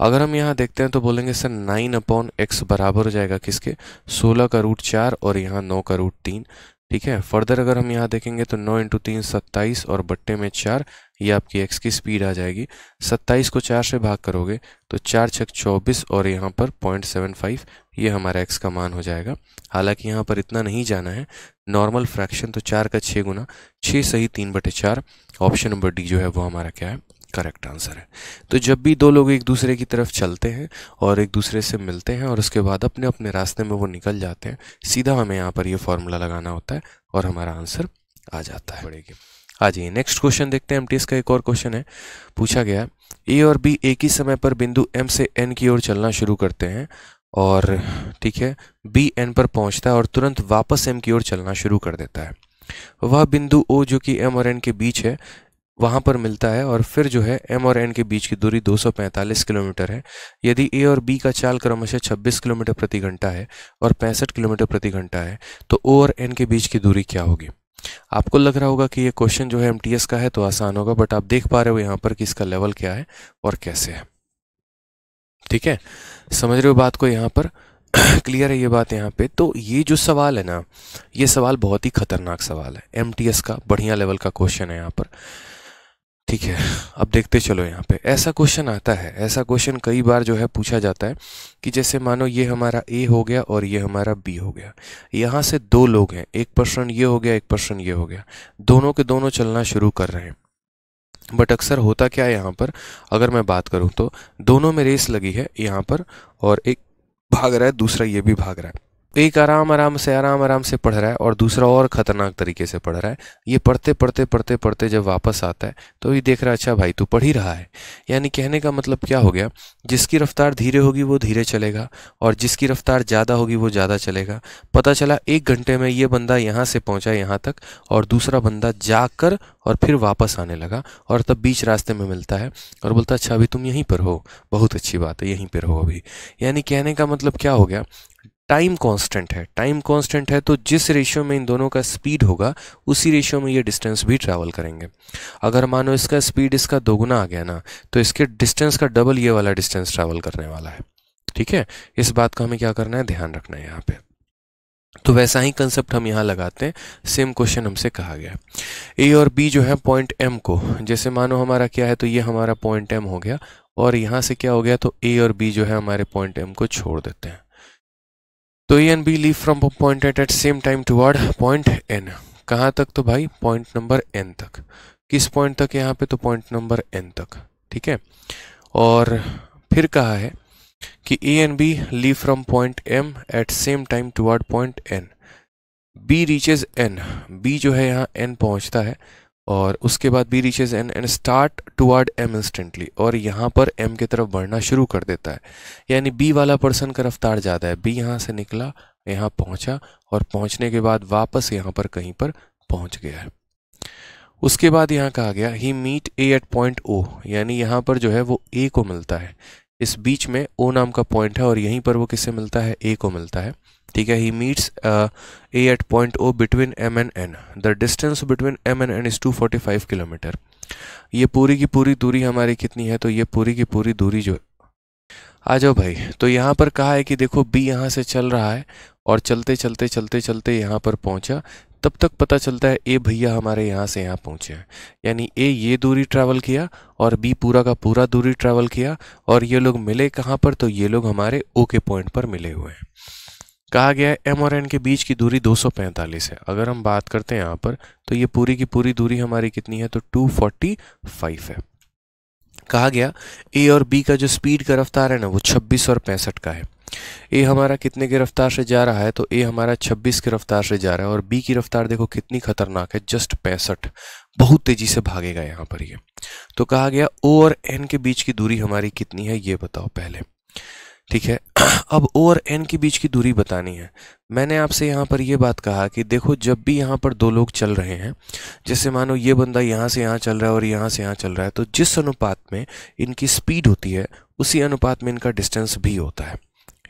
अगर हम यहाँ देखते हैं तो बोलेंगे सर नाइन अपॉन एक्स बराबर हो जाएगा किसके सोलह का रूट चार और यहाँ नौ का रूट तीन ठीक है फर्दर अगर हम यहाँ देखेंगे तो नौ इंटू तीन सत्ताईस और बट्टे में चार ये आपकी एक्स की स्पीड आ जाएगी सत्ताईस को चार से भाग करोगे तो चार छक चौबीस और यहाँ पर पॉइंट सेवन फाइव ये हमारा एक्स का मान हो जाएगा हालांकि यहाँ पर इतना नहीं जाना है नॉर्मल फ्रैक्शन तो चार का छः गुना छः सही तीन बटे चार ऑप्शन नंबर डी जो है वो हमारा क्या है करेक्ट आंसर है तो जब भी दो लोग एक दूसरे की तरफ चलते हैं और एक दूसरे से मिलते हैं और उसके बाद अपने अपने रास्ते में वो निकल जाते हैं सीधा हमें यहाँ पर ये फॉर्मूला लगाना होता है और हमारा आंसर आ जाता है बढ़ेगी आ जाइए नेक्स्ट क्वेश्चन देखते हैं एम का एक और क्वेश्चन है पूछा गया ए और बी एक ही समय पर बिंदु एम से एन की ओर चलना शुरू करते हैं और ठीक है बी एन पर पहुँचता है और तुरंत वापस एम की ओर चलना शुरू कर देता है वह बिंदु ओ जो कि एम और एन के बीच है वहाँ पर मिलता है और फिर जो है एम और एन के बीच की दूरी 245 किलोमीटर है यदि ए और बी का चाल क्रमशः 26 किलोमीटर प्रति घंटा है और पैंसठ किलोमीटर प्रति घंटा है तो ओ और एन के बीच की दूरी क्या होगी आपको लग रहा होगा कि ये क्वेश्चन जो है एम का है तो आसान होगा बट आप देख पा रहे हो यहाँ पर कि इसका लेवल क्या है और कैसे है ठीक है समझ रहे हो बात को यहाँ पर क्लियर *clears throat* है ये बात यहाँ पे तो ये जो सवाल है ना ये सवाल बहुत ही खतरनाक सवाल है एम का बढ़िया लेवल का क्वेश्चन है यहाँ पर ठीक है अब देखते चलो यहाँ पे ऐसा क्वेश्चन आता है ऐसा क्वेश्चन कई बार जो है पूछा जाता है कि जैसे मानो ये हमारा ए हो गया और ये हमारा बी हो गया यहाँ से दो लोग हैं एक पर्सन ये हो गया एक पर्सन ये हो गया दोनों के दोनों चलना शुरू कर रहे हैं बट अक्सर होता क्या है यहाँ पर अगर मैं बात करूँ तो दोनों में रेस लगी है यहाँ पर और एक भाग रहा है दूसरा ये भी भाग रहा है एक आराम आराम से आराम आराम से पढ़ रहा है और दूसरा और ख़तरनाक तरीके से पढ़ रहा है ये पढ़ते पढ़ते पढ़ते पढ़ते जब वापस आता है तो ये देख रहा है अच्छा भाई तू पढ़ ही रहा है यानी कहने का मतलब क्या हो गया जिसकी रफ़्तार धीरे होगी वो धीरे चलेगा और जिसकी रफ़्तार ज़्यादा होगी वो ज़्यादा चलेगा पता चला एक घंटे में ये बंदा यहाँ से पहुँचा यहाँ तक और दूसरा बंदा कर और फिर वापस आने लगा और तब बीच रास्ते में मिलता है और बोलता अच्छा अभी तुम यहीं पर हो बहुत अच्छी बात है यहीं पर हो अभी यानी कहने का मतलब क्या हो गया टाइम कांस्टेंट है टाइम कांस्टेंट है तो जिस रेशियो में इन दोनों का स्पीड होगा उसी रेशियो में ये डिस्टेंस भी ट्रैवल करेंगे अगर मानो इसका स्पीड इसका दोगुना आ गया ना तो इसके डिस्टेंस का डबल ये वाला डिस्टेंस ट्रैवल करने वाला है ठीक है इस बात का हमें क्या करना है ध्यान रखना है यहाँ पे तो वैसा ही कंसेप्ट हम यहाँ लगाते हैं सेम क्वेश्चन हमसे कहा गया ए और बी जो है पॉइंट एम को जैसे मानो हमारा क्या है तो ये हमारा पॉइंट एम हो गया और यहाँ से क्या हो गया तो ए और बी जो है हमारे पॉइंट एम को छोड़ देते हैं तो A and B leave from point at at same time toward point N कहाँ तक तो भाई पॉइंट नंबर एन तक किस पॉइंट तक यहाँ पे तो पॉइंट नंबर एन तक ठीक है और फिर कहा है कि A and B leave from point M at same time toward point N B reaches N B जो है यहाँ एन पहुँचता है और उसके बाद B reaches N and start toward M instantly और यहाँ पर एम की तरफ बढ़ना शुरू कर देता है यानी बी वाला पर्सन का रफ्तार ज़्यादा है बी यहाँ से निकला यहाँ पहुँचा और पहुँचने के बाद वापस यहाँ पर कहीं पर पहुँच गया है उसके बाद यहाँ कहा गया he meet A at point O यानी यहाँ पर जो है वो ए को मिलता है इस बीच में ओ नाम का पॉइंट है और यहीं पर वो किससे मिलता है ए को मिलता है ठीक है he meets A at point O between M and N the distance between M and N is two forty five kilometre ये पूरी की पूरी दूरी हमारी कितनी है तो ये पूरी की पूरी दूरी जो आ जाओ भाई तो यहाँ पर कहा है कि देखो बी यहाँ से चल रहा है और चलते चलते चलते चलते यहाँ पर पहुँचा तब तक पता चलता है ए भैया हमारे यहाँ से यहाँ पहुँचे हैं यानी ए ये दूरी ट्रैवल किया और बी पूरा का पूरा दूरी ट्रैवल किया और ये लोग मिले कहाँ पर तो ये लोग हमारे ओ के पॉइंट पर मिले हुए हैं कहा गया है एम और एन के बीच की दूरी 245 है अगर हम बात करते हैं यहाँ पर तो ये पूरी की पूरी दूरी हमारी कितनी है तो 245 है कहा गया ए और बी का जो स्पीड का रफ्तार है ना वो 26 और 65 का है ए हमारा कितने की रफ्तार से जा रहा है तो ए हमारा 26 की रफ्तार से जा रहा है और बी की रफ्तार देखो कितनी खतरनाक है जस्ट पैंसठ बहुत तेजी से भागेगा यहाँ पर ये तो कहा गया ओ और एन के बीच की दूरी हमारी कितनी है ये बताओ पहले ठीक है *clears throat* अब ओ और एन के बीच की दूरी बतानी है मैंने आपसे यहाँ पर यह बात कहा कि देखो जब भी यहाँ पर दो लोग चल रहे हैं जैसे मानो ये बंदा यहाँ से यहाँ चल रहा है और यहाँ से यहाँ चल रहा है तो जिस अनुपात में इनकी स्पीड होती है उसी अनुपात में इनका डिस्टेंस भी होता है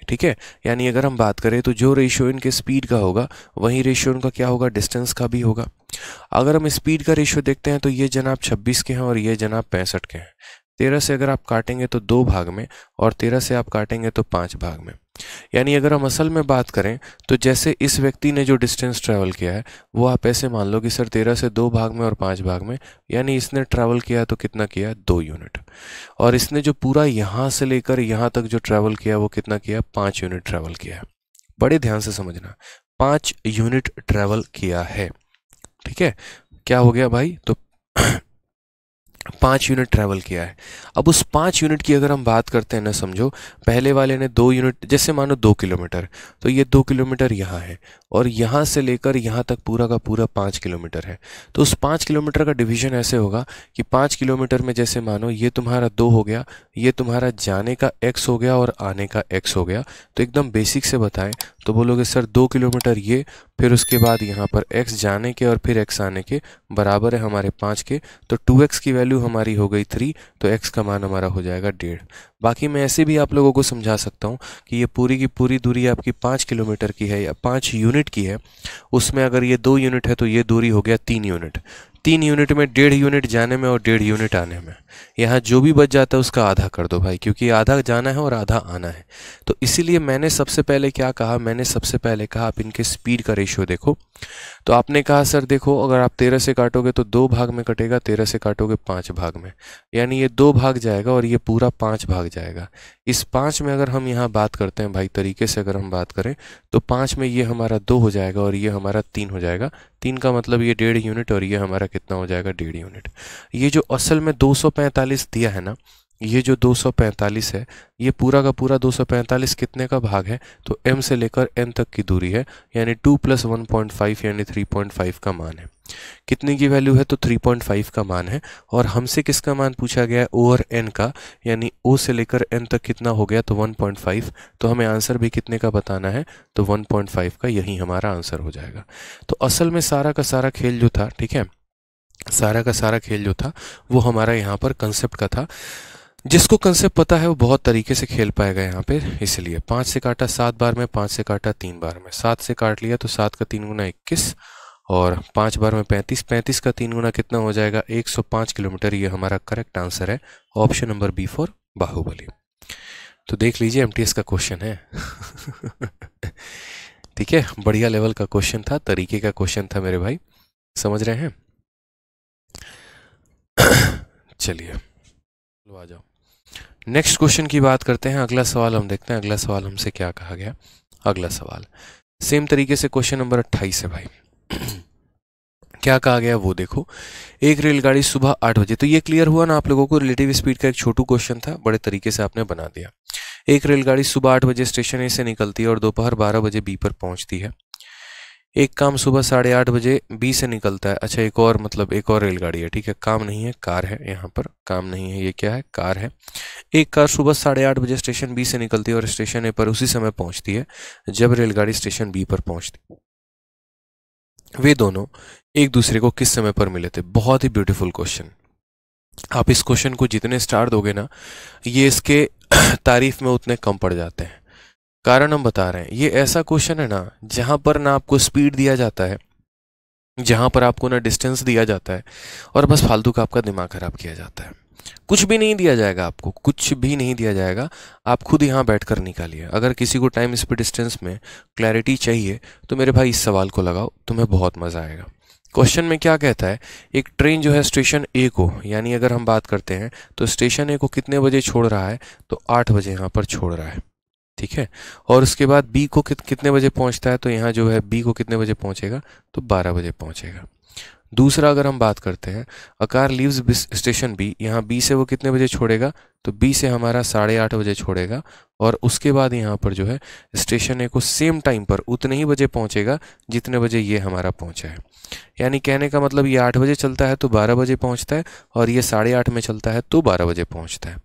ठीक है यानी अगर हम बात करें तो जो रेशियो इनके स्पीड का होगा वही रेशियो इनका क्या होगा डिस्टेंस का भी होगा अगर हम स्पीड का रेशियो देखते हैं तो ये जनाब 26 के हैं और ये जनाब पैंसठ के हैं तेरह से अगर आप काटेंगे तो दो भाग में और तेरह से आप काटेंगे तो पाँच भाग में यानी अगर हम असल में बात करें तो जैसे इस व्यक्ति ने जो डिस्टेंस ट्रैवल किया है वो आप ऐसे मान लो कि सर तेरह से दो भाग में और पाँच भाग में यानी इसने ट्रैवल किया तो कितना किया दो यूनिट और इसने जो पूरा यहाँ से लेकर यहाँ तक जो ट्रैवल किया वो कितना किया पाँच यूनिट ट्रैवल किया है बड़े ध्यान से समझना पाँच यूनिट ट्रैवल किया है ठीक है क्या हो गया भाई तो पाँच यूनिट ट्रैवल किया है अब उस पाँच यूनिट की अगर हम बात करते हैं ना समझो पहले वाले ने दो यूनिट जैसे मानो दो किलोमीटर तो ये दो किलोमीटर यहाँ है और यहाँ से लेकर यहाँ तक पूरा का पूरा पाँच किलोमीटर है तो उस पाँच किलोमीटर का डिवीजन ऐसे होगा कि पाँच किलोमीटर में जैसे मानो ये तुम्हारा दो हो गया ये तुम्हारा जाने का एक्स हो गया और आने का एक्स हो गया तो एकदम बेसिक से बताएं तो बोलोगे सर दो किलोमीटर ये फिर उसके बाद यहाँ पर एक्स जाने के और फिर एक्स आने के बराबर है हमारे पाँच के तो टू एक्स की वैल्यू हमारी हो गई थ्री तो एक्स का मान हमारा हो जाएगा डेढ़ बाकी मैं ऐसे भी आप लोगों को समझा सकता हूँ कि ये पूरी की पूरी दूरी आपकी पाँच किलोमीटर की है या पाँच यूनिट की है उसमें अगर ये दो यूनिट है तो ये दूरी हो गया तीन यूनिट तीन यूनिट में डेढ़ यूनिट जाने में और डेढ़ यूनिट आने में यहाँ जो भी बच जाता है उसका आधा कर दो भाई क्योंकि आधा जाना है और आधा आना है तो इसीलिए मैंने सबसे पहले क्या कहा मैंने सबसे पहले कहा आप इनके स्पीड का रेशियो देखो तो आपने कहा सर देखो अगर आप तेरह से काटोगे तो दो भाग में कटेगा तेरह से काटोगे पाँच भाग में यानी ये दो भाग जाएगा और ये पूरा पाँच भाग जाएगा इस पाँच में अगर हम यहाँ बात करते हैं भाई तरीके से अगर हम बात करें तो पाँच में ये हमारा दो हो जाएगा और ये हमारा तीन हो जाएगा तीन का मतलब ये डेढ़ यूनिट और ये हमारा कितना हो जाएगा डेढ़ यूनिट ये जो असल में 245 दिया है ना ये जो 245 है ये पूरा का पूरा 245 कितने का भाग है तो m से लेकर n तक की दूरी है यानी 2 प्लस वन यानी 3.5 का मान है कितने की वैल्यू है तो 3.5 का मान है और हमसे किसका मान पूछा गया है ओ और एन का यानी ओ से लेकर एन तक कितना हो गया तो 1.5 तो हमें आंसर भी कितने का बताना है तो 1.5 का यही हमारा आंसर हो जाएगा तो असल में सारा का सारा खेल जो था ठीक है सारा का सारा खेल जो था वो हमारा यहाँ पर कंसेप्ट का था जिसको कंसेप्ट पता है वो बहुत तरीके से खेल पाएगा यहाँ पे इसलिए पाँच से काटा सात बार में पाँच से काटा तीन बार में सात से काट लिया तो सात का तीन गुना इक्कीस और पाँच बार में पैंतीस पैंतीस का तीन गुना कितना हो जाएगा एक सौ पाँच किलोमीटर ये हमारा करेक्ट आंसर है option number B for Baahubali तो देख लीजिए एम का क्वेश्चन है *laughs* ठीक है बढ़िया लेवल का क्वेश्चन था तरीके का क्वेश्चन था मेरे भाई समझ रहे हैं *coughs* चलिए आ जाओ नेक्स्ट क्वेश्चन की बात करते हैं अगला सवाल हम देखते हैं अगला सवाल हमसे क्या कहा गया अगला सवाल सेम तरीके से क्वेश्चन नंबर अट्ठाईस है भाई *clears throat* क्या कहा गया वो देखो एक रेलगाड़ी सुबह आठ बजे तो ये क्लियर हुआ ना आप लोगों को रिलेटिव स्पीड का एक छोटू क्वेश्चन था बड़े तरीके से आपने बना दिया एक रेलगाड़ी सुबह आठ बजे स्टेशन ए से निकलती है और दोपहर बारह बजे बी पर पहुंचती है एक काम सुबह साढ़े आठ बजे बी से निकलता है अच्छा एक और मतलब एक और रेलगाड़ी है ठीक है काम नहीं है कार है यहाँ पर काम नहीं है ये क्या है कार है एक कार सुबह साढ़े आठ बजे स्टेशन बी से निकलती है और स्टेशन ए पर उसी समय पहुँचती है जब रेलगाड़ी स्टेशन बी पर पहुँचती वे दोनों एक दूसरे को किस समय पर मिले थे बहुत ही ब्यूटीफुल क्वेश्चन आप इस क्वेश्चन को जितने स्टार दोगे ना ये इसके *clears throat* तारीफ में उतने कम पड़ जाते हैं कारण हम बता रहे हैं ये ऐसा क्वेश्चन है ना जहां पर ना आपको स्पीड दिया जाता है जहां पर आपको ना डिस्टेंस दिया जाता है और बस फालतू का आपका दिमाग ख़राब किया जाता है कुछ भी नहीं दिया जाएगा आपको कुछ भी नहीं दिया जाएगा आप खुद यहाँ बैठ कर निकालिए अगर किसी को टाइम स्पीड डिस्टेंस में क्लैरिटी चाहिए तो मेरे भाई इस सवाल को लगाओ तुम्हें बहुत मज़ा आएगा क्वेश्चन में क्या कहता है एक ट्रेन जो है स्टेशन ए को यानी अगर हम बात करते हैं तो स्टेशन ए को कितने बजे छोड़ रहा है तो आठ बजे यहाँ पर छोड़ रहा है ठीक है और उसके बाद बी को कितने बजे पहुँचता है तो यहाँ जो है बी को कितने बजे पहुँचेगा तो बारह बजे पहुँचेगा दूसरा अगर हम बात करते हैं a car leaves station B यहाँ बी से वो कितने बजे छोड़ेगा तो बी से हमारा साढ़े आठ बजे छोड़ेगा और उसके बाद यहाँ पर जो है स्टेशन ए को सेम टाइम पर उतने ही बजे पहुँचेगा जितने बजे ये हमारा पहुँचा है यानी कहने का मतलब ये आठ बजे चलता है तो बारह बजे पहुँचता है और ये साढ़े आठ में चलता है तो बारह बजे पहुँचता है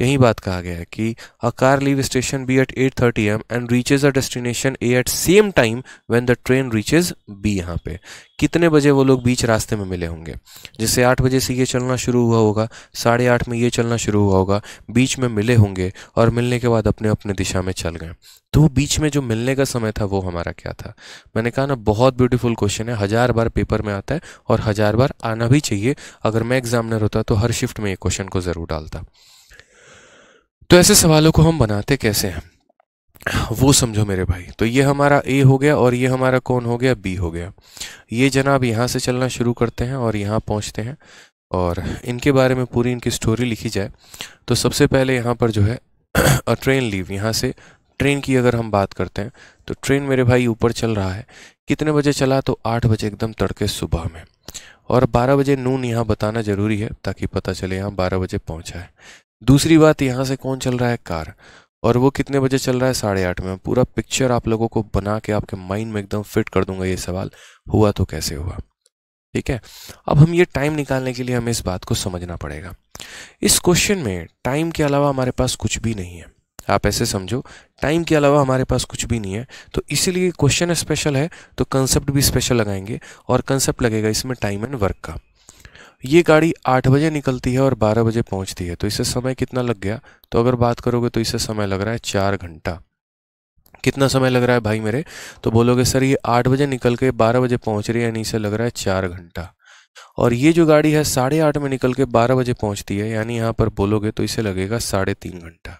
यही बात कहा गया है कि a car leave station B at eight thirty AM and reaches a destination A at same time when the train reaches B यहाँ पे कितने बजे वो लोग बीच रास्ते में मिले होंगे जैसे आठ बजे से ये चलना शुरू हुआ होगा साढ़े आठ में ये चलना शुरू हुआ होगा होगा बीच में मिले होंगे और मिलने के बाद अपने अपने दिशा में चल गए तो वो बीच में जो मिलने का समय था वो हमारा क्या था मैंने कहा ना बहुत ब्यूटीफुल क्वेश्चन है हज़ार बार पेपर में आता है और हज़ार बार आना भी चाहिए अगर मैं एग्जामिनर होता तो हर शिफ्ट में ये क्वेश्चन को ज़रूर डालता तो ऐसे सवालों को हम बनाते कैसे हैं वो समझो मेरे भाई तो ये हमारा ए हो गया और ये हमारा कौन हो गया बी हो गया ये जनाब यहाँ से चलना शुरू करते हैं और यहाँ पहुँचते हैं और इनके बारे में पूरी इनकी स्टोरी लिखी जाए तो सबसे पहले यहाँ पर जो है अ ट्रेन लीव यहाँ से ट्रेन की अगर हम बात करते हैं तो ट्रेन मेरे भाई ऊपर चल रहा है कितने बजे चला तो आठ बजे एकदम तड़के सुबह में और बारह बजे नून यहाँ बताना ज़रूरी है ताकि पता चले यहाँ बारह बजे पहुँचा है दूसरी बात यहाँ से कौन चल रहा है कार और वो कितने बजे चल रहा है साढ़े आठ में पूरा पिक्चर आप लोगों को बना के आपके माइंड में एकदम फिट कर दूंगा ये सवाल हुआ तो कैसे हुआ ठीक है अब हम ये टाइम निकालने के लिए हमें इस बात को समझना पड़ेगा इस क्वेश्चन में टाइम के अलावा हमारे पास कुछ भी नहीं है आप ऐसे समझो टाइम के अलावा हमारे पास कुछ भी नहीं है तो इसीलिए क्वेश्चन स्पेशल है तो कंसेप्ट भी स्पेशल लगाएंगे और कंसेप्ट लगेगा इसमें टाइम एंड वर्क का ये गाड़ी आठ बजे निकलती है और बारह बजे पहुंचती है तो इसे समय कितना लग गया तो अगर बात करोगे तो इसे समय लग रहा है चार घंटा कितना समय लग रहा है भाई मेरे तो बोलोगे सर ये आठ बजे निकल के बारह बजे पहुंच रही है यानी इसे लग रहा है चार घंटा और ये जो गाड़ी है साढ़े आठ में निकल के बारह बजे पहुंचती है यानी यहाँ पर बोलोगे तो इसे लगेगा साढ़े तीन घंटा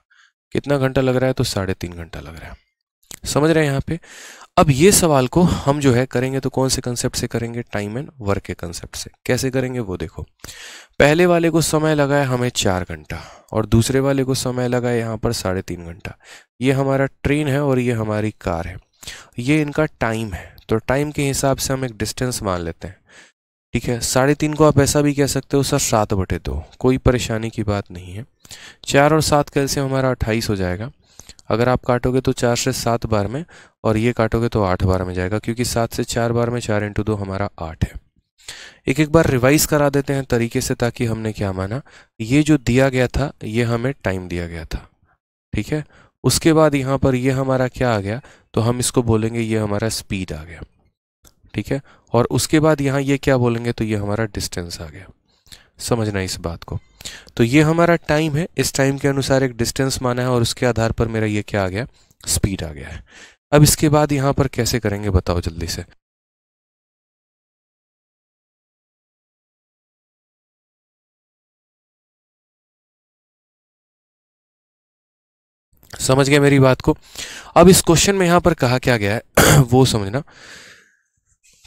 कितना घंटा लग रहा है तो साढ़े तीन घंटा लग रहा है समझ रहे हैं यहाँ पे अब ये सवाल को हम जो है करेंगे तो कौन से कंसेप्ट से करेंगे टाइम एंड वर्क के कंसेप्ट से कैसे करेंगे वो देखो पहले वाले को समय लगा है हमें चार घंटा और दूसरे वाले को समय लगा है यहाँ पर साढ़े तीन घंटा ये हमारा ट्रेन है और ये हमारी कार है ये इनका टाइम है तो टाइम के हिसाब से हम एक डिस्टेंस मान लेते हैं ठीक है साढ़े तीन को आप ऐसा भी कह सकते हो सर सात बटे दो कोई परेशानी की बात नहीं है चार और सात कैल्सियम हमारा अट्ठाईस हो जाएगा अगर आप काटोगे तो चार से सात बार में और ये काटोगे तो आठ बार में जाएगा क्योंकि सात से चार बार में चार इंटू दो हमारा आठ है एक एक बार रिवाइज करा देते हैं तरीके से ताकि हमने क्या माना ये जो दिया गया था ये हमें टाइम दिया गया था ठीक है उसके बाद यहाँ पर ये हमारा क्या आ गया तो हम इसको बोलेंगे ये हमारा स्पीड आ गया ठीक है और उसके बाद यहाँ ये क्या बोलेंगे तो ये हमारा डिस्टेंस आ गया समझना इस बात को तो ये हमारा टाइम है इस टाइम के अनुसार एक डिस्टेंस माना है और उसके आधार पर मेरा ये क्या आ गया स्पीड आ गया है अब इसके बाद यहाँ पर कैसे करेंगे बताओ जल्दी से समझ गया मेरी बात को अब इस क्वेश्चन में यहाँ पर कहा क्या गया है *clears throat* वो समझना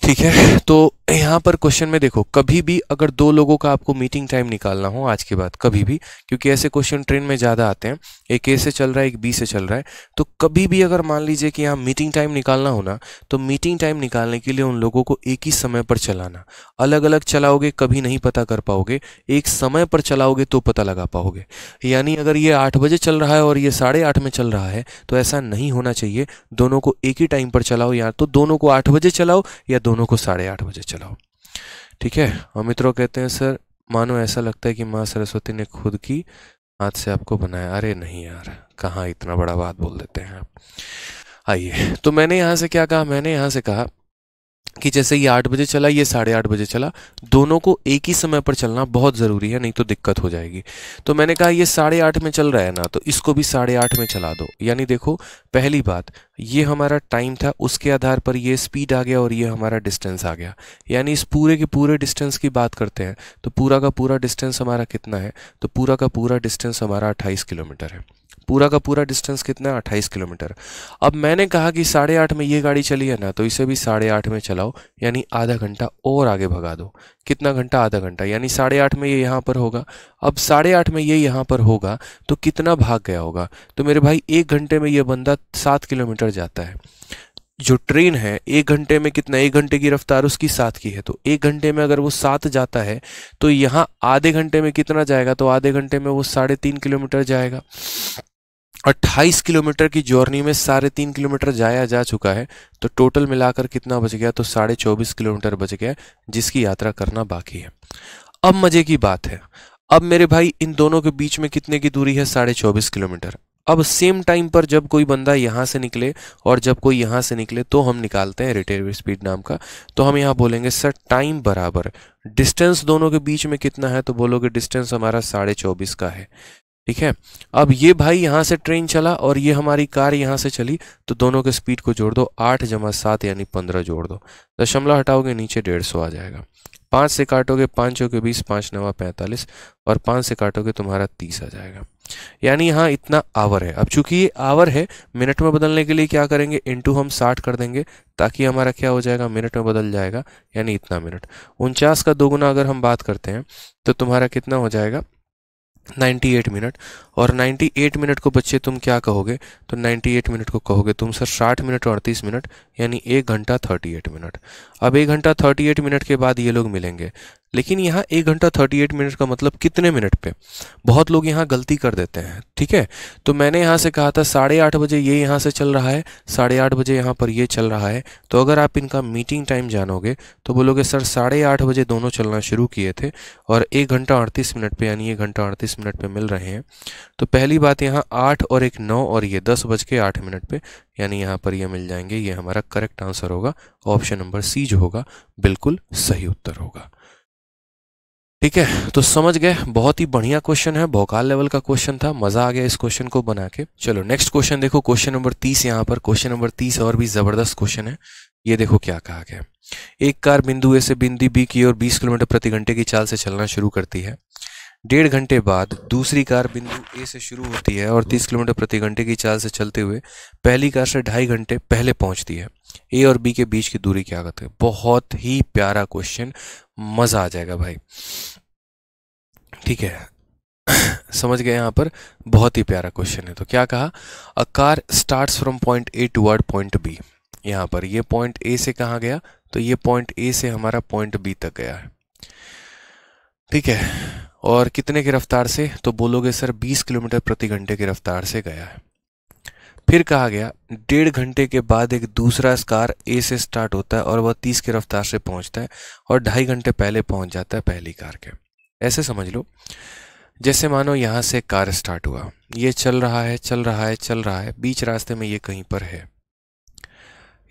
ठीक है तो यहाँ पर क्वेश्चन में देखो कभी भी अगर दो लोगों का आपको मीटिंग टाइम निकालना हो आज के बाद कभी भी क्योंकि ऐसे क्वेश्चन ट्रेन में ज़्यादा आते हैं एक ए से चल रहा है एक बी से चल रहा है तो कभी भी अगर मान लीजिए कि यहाँ मीटिंग टाइम निकालना हो ना तो मीटिंग टाइम निकालने के लिए उन लोगों को एक ही समय पर चलाना अलग अलग चलाओगे कभी नहीं पता कर पाओगे एक समय पर चलाओगे तो पता लगा पाओगे यानी अगर ये आठ बजे चल रहा है और ये साढ़े आठ में चल रहा है तो ऐसा नहीं होना चाहिए दोनों को एक ही टाइम पर चलाओ या तो दोनों को आठ बजे चलाओ या दोनों दोनों को साढ़े आठ बजे चलाओ ठीक है और मित्रों कहते हैं सर मानो ऐसा लगता है कि माँ सरस्वती ने खुद की हाथ से आपको बनाया अरे नहीं यार कहाँ इतना बड़ा बात बोल देते हैं आप आइए तो मैंने यहाँ से क्या कहा मैंने यहाँ से कहा कि जैसे ये आठ बजे चला ये साढ़े आठ बजे चला दोनों को एक ही समय पर चलना बहुत ज़रूरी है नहीं तो दिक्कत हो जाएगी तो मैंने कहा ये साढ़े आठ में चल रहा है ना तो इसको भी साढ़े आठ में चला दो यानी देखो पहली बात ये हमारा टाइम था उसके आधार पर ये स्पीड आ गया और ये हमारा डिस्टेंस आ गया यानी इस पूरे के पूरे डिस्टेंस की बात करते हैं तो पूरा का पूरा डिस्टेंस हमारा कितना है तो पूरा का पूरा डिस्टेंस हमारा अट्ठाईस किलोमीटर है पूरा का पूरा डिस्टेंस कितना है अट्ठाईस किलोमीटर अब मैंने कहा कि साढ़े आठ में ये गाड़ी चली है ना तो इसे भी साढ़े आठ में चलाओ यानी आधा घंटा और आगे भगा दो कितना घंटा आधा घंटा यानी साढ़े आठ में ये यहाँ पर होगा अब साढ़े आठ में ये यहाँ पर होगा तो कितना भाग गया होगा तो मेरे भाई एक घंटे में ये बंदा सात किलोमीटर जाता है जो ट्रेन है एक घंटे में कितना एक घंटे की रफ्तार उसकी सात की है तो एक घंटे में अगर वो सात जाता है तो यहाँ आधे घंटे में कितना जाएगा तो आधे घंटे में वो साढ़े तीन किलोमीटर जाएगा अट्ठाईस किलोमीटर की जर्नी में साढ़े तीन किलोमीटर जाया जा चुका है तो टोटल मिलाकर कितना बच गया तो साढ़े चौबीस किलोमीटर बच गया जिसकी यात्रा करना बाकी है अब मजे की बात है अब मेरे भाई इन दोनों के बीच में कितने की दूरी है साढ़े चौबीस किलोमीटर अब सेम टाइम पर जब कोई बंदा यहाँ से निकले और जब कोई यहाँ से निकले तो हम निकालते हैं रिटेल स्पीड नाम का तो हम यहाँ बोलेंगे सर टाइम बराबर डिस्टेंस दोनों के बीच में कितना है तो बोलोगे डिस्टेंस हमारा साढ़े चौबीस का है ठीक है अब ये भाई यहाँ से ट्रेन चला और ये हमारी कार यहाँ से चली तो दोनों के स्पीड को जोड़ दो आठ जमा सात यानी पंद्रह जोड़ दो दशमलव हटाओगे नीचे डेढ़ सौ आ जाएगा पाँच से काटोगे पाँच सौ के बीस पाँच नवा पैंतालीस और पाँच से काटोगे तुम्हारा तीस आ जाएगा यानी यहाँ इतना आवर है अब चूंकि ये आवर है मिनट में बदलने के लिए क्या करेंगे इंटू हम साठ कर देंगे ताकि हमारा क्या हो जाएगा मिनट में बदल जाएगा यानी इतना मिनट उनचास का दोगुना अगर हम बात करते हैं तो तुम्हारा कितना हो जाएगा 98 minute और 98 मिनट को बच्चे तुम क्या कहोगे तो 98 मिनट को कहोगे तुम सर 60 मिनट और 38 मिनट यानी एक घंटा 38 मिनट अब एक घंटा 38 मिनट के बाद ये लोग मिलेंगे लेकिन यहाँ एक घंटा 38 मिनट का मतलब कितने मिनट पे बहुत लोग यहाँ गलती कर देते हैं ठीक है तो मैंने यहाँ से कहा था साढ़े आठ बजे ये यहाँ से चल रहा है साढ़े आठ बजे यहाँ पर ये चल रहा है तो अगर आप इनका मीटिंग टाइम जानोगे तो बोलोगे सर साढ़े आठ बजे दोनों चलना शुरू किए थे और एक घंटा अड़तीस मिनट पर यानी एक घंटा अड़तीस मिनट पर मिल रहे हैं तो पहली बात यहाँ आठ और एक नौ और ये दस बज के आठ मिनट पे यानी यहाँ पर ये मिल जाएंगे ये हमारा करेक्ट आंसर होगा ऑप्शन नंबर सी जो होगा बिल्कुल सही उत्तर होगा ठीक है तो समझ गए बहुत ही बढ़िया क्वेश्चन है भोकाल लेवल का क्वेश्चन था मजा आ गया इस क्वेश्चन को बना के चलो नेक्स्ट क्वेश्चन देखो क्वेश्चन नंबर तीस यहाँ पर क्वेश्चन नंबर तीस और भी जबरदस्त क्वेश्चन है ये देखो क्या कहा गया एक कार बिंदु ए से बिंदी बी की ओर 20 किलोमीटर प्रति घंटे की चाल से चलना शुरू करती है डेढ़ घंटे बाद दूसरी कार बिंदु ए से शुरू होती है और 30 किलोमीटर प्रति घंटे की चाल से चलते हुए पहली कार से ढाई घंटे पहले पहुंचती है ए और बी के बीच की दूरी क्या कहते हैं बहुत ही प्यारा क्वेश्चन मज़ा आ जाएगा भाई ठीक है *coughs* समझ गए यहाँ पर बहुत ही प्यारा क्वेश्चन है तो क्या कहा a car start from point A toward point B यहाँ पर ये पॉइंट ए से कहाँ गया तो ये पॉइंट ए से हमारा पॉइंट बी तक गया है ठीक है और कितने की रफ्तार से तो बोलोगे सर 20 किलोमीटर प्रति घंटे की रफ्तार से गया है फिर कहा गया डेढ़ घंटे के बाद एक दूसरा कार ए से स्टार्ट होता है और वह तीस की रफ्तार से पहुंचता है और ढाई घंटे पहले पहुंच जाता है पहली कार के ऐसे समझ लो जैसे मानो यहाँ से कार स्टार्ट हुआ ये चल रहा है चल रहा है चल रहा है बीच रास्ते में ये कहीं पर है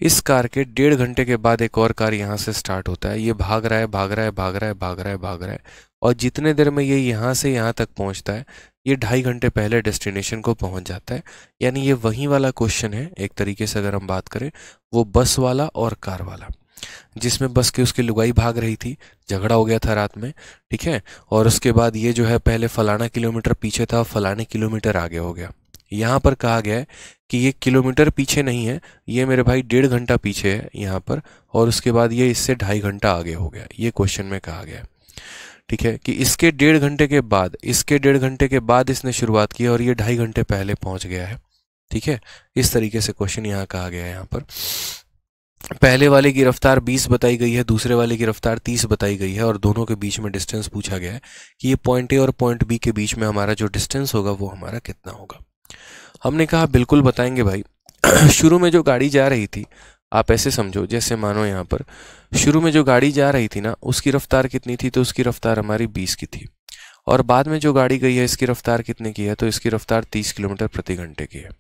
इस कार के डेढ़ घंटे के बाद एक और कार यहाँ से स्टार्ट होता है ये भाग रहा है भाग रहा है भाग रहा है भाग रहा है भाग रहा है और जितने देर में ये यहाँ से यहाँ तक पहुँचता है ये ढाई घंटे पहले डेस्टिनेशन को पहुँच जाता है यानी ये वहीं वाला क्वेश्चन है एक तरीके से अगर हम बात करें वो बस वाला और कार वाला जिसमें बस की उसकी लुगाई भाग रही थी झगड़ा हो गया था रात में ठीक है और उसके बाद ये जो है पहले फलाना किलोमीटर पीछे था फलाने किलोमीटर आगे हो गया यहाँ पर कहा गया है कि ये किलोमीटर पीछे नहीं है ये मेरे भाई डेढ़ घंटा पीछे है यहाँ पर और उसके बाद ये इससे ढाई घंटा आगे हो गया ये क्वेश्चन में कहा गया है ठीक है कि इसके डेढ़ घंटे के बाद इसके डेढ़ घंटे के बाद इसने शुरुआत की और ये ढाई घंटे पहले पहुँच गया है ठीक है इस तरीके से क्वेश्चन यहाँ कहा गया है यहाँ पर पहले वाले की रफ्तार 20 बताई गई है दूसरे वाले की रफ्तार 30 बताई गई है और दोनों के बीच में डिस्टेंस पूछा गया है कि ये पॉइंट ए और पॉइंट बी के बीच में हमारा जो डिस्टेंस होगा वो हमारा कितना होगा हमने कहा बिल्कुल बताएंगे भाई *clears throat* शुरू में जो गाड़ी जा रही थी आप ऐसे समझो जैसे मानो यहाँ पर शुरू में जो गाड़ी जा रही थी ना उसकी रफ्तार कितनी थी तो उसकी रफ्तार हमारी बीस की थी और बाद में जो गाड़ी गई है इसकी रफ्तार कितने की है तो इसकी रफ्तार तीस किलोमीटर प्रति घंटे की है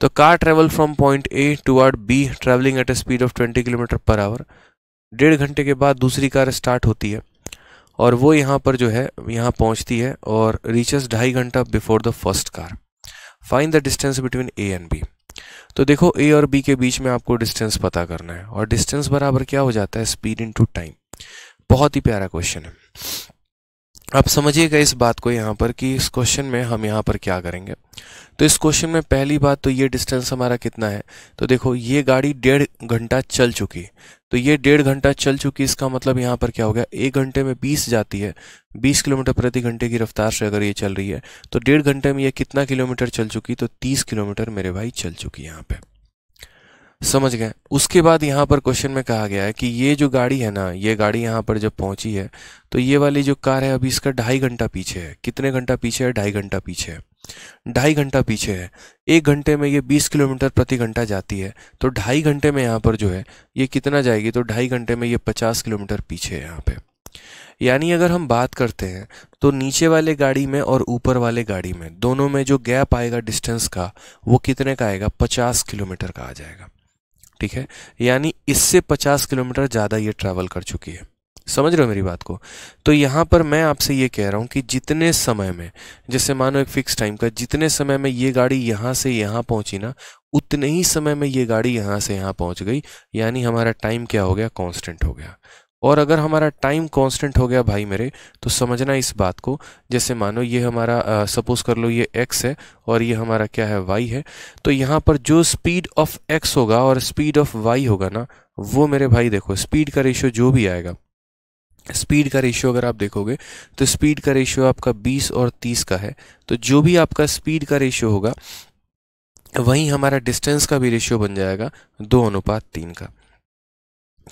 तो car travel from point A and B travelling at a speed of twenty kilometre per hour डेढ़ घंटे के बाद दूसरी कार स्टार्ट होती है और वो यहाँ पर जो है यहाँ पहुँचती है और रीचेस ढाई घंटा before the first car find the distance between A and B तो देखो ए और बी के बीच में आपको डिस्टेंस पता करना है और डिस्टेंस बराबर क्या हो जाता है स्पीड इंटू टाइम बहुत ही प्यारा क्वेश्चन है अब समझिएगा इस बात को यहाँ पर कि इस क्वेश्चन में हम यहाँ पर क्या करेंगे तो इस क्वेश्चन में पहली बात तो ये डिस्टेंस हमारा कितना है तो देखो ये गाड़ी डेढ़ घंटा चल चुकी तो ये डेढ़ घंटा चल चुकी इसका मतलब यहाँ पर क्या हो गया एक घंटे में बीस जाती है बीस किलोमीटर प्रति घंटे की रफ्तार से अगर ये चल रही है तो डेढ़ घंटे में ये कितना किलोमीटर चल चुकी तो तीस किलोमीटर मेरे भाई चल चुकी यहाँ पर समझ गए उसके बाद यहाँ पर क्वेश्चन में कहा गया है कि ये जो गाड़ी है ना ये गाड़ी यहाँ पर जब पहुंची है तो ये वाली जो कार है अभी इसका ढाई घंटा पीछे है कितने घंटा पीछे है ढाई घंटा पीछे है ढाई घंटा पीछे है एक घंटे में ये बीस किलोमीटर प्रति घंटा जाती है तो ढाई घंटे में यहाँ पर जो है ये कितना जाएगी तो ढाई घंटे में ये पचास किलोमीटर पीछे है यहाँ पे यानी अगर हम बात करते हैं तो नीचे वाले गाड़ी में और ऊपर वाले गाड़ी में दोनों में जो गैप आएगा डिस्टेंस का वो कितने का आएगा पचास किलोमीटर का आ जाएगा ठीक है यानी इससे 50 किलोमीटर ज़्यादा ये ट्रैवल कर चुकी है समझ रहे हो मेरी बात को तो यहाँ पर मैं आपसे ये कह रहा हूँ कि जितने समय में जैसे मानो एक फिक्स टाइम का जितने समय में ये गाड़ी यहाँ से यहाँ पहुँची ना उतने ही समय में ये गाड़ी यहाँ से यहाँ पहुँच गई यानी हमारा टाइम क्या हो गया कॉन्स्टेंट हो गया और अगर हमारा टाइम कांस्टेंट हो गया भाई मेरे तो समझना इस बात को जैसे मानो ये हमारा सपोज कर लो ये एक्स है और ये हमारा क्या है वाई है तो यहाँ पर जो स्पीड ऑफ एक्स होगा और स्पीड ऑफ वाई होगा ना वो मेरे भाई देखो स्पीड का रेशियो जो भी आएगा स्पीड का रेशियो अगर आप देखोगे तो स्पीड का रेशियो आपका 20 और 30 का है तो जो भी आपका स्पीड का रेशियो होगा वहीं हमारा डिस्टेंस का भी रेशियो बन जाएगा दो अनुपात तीन का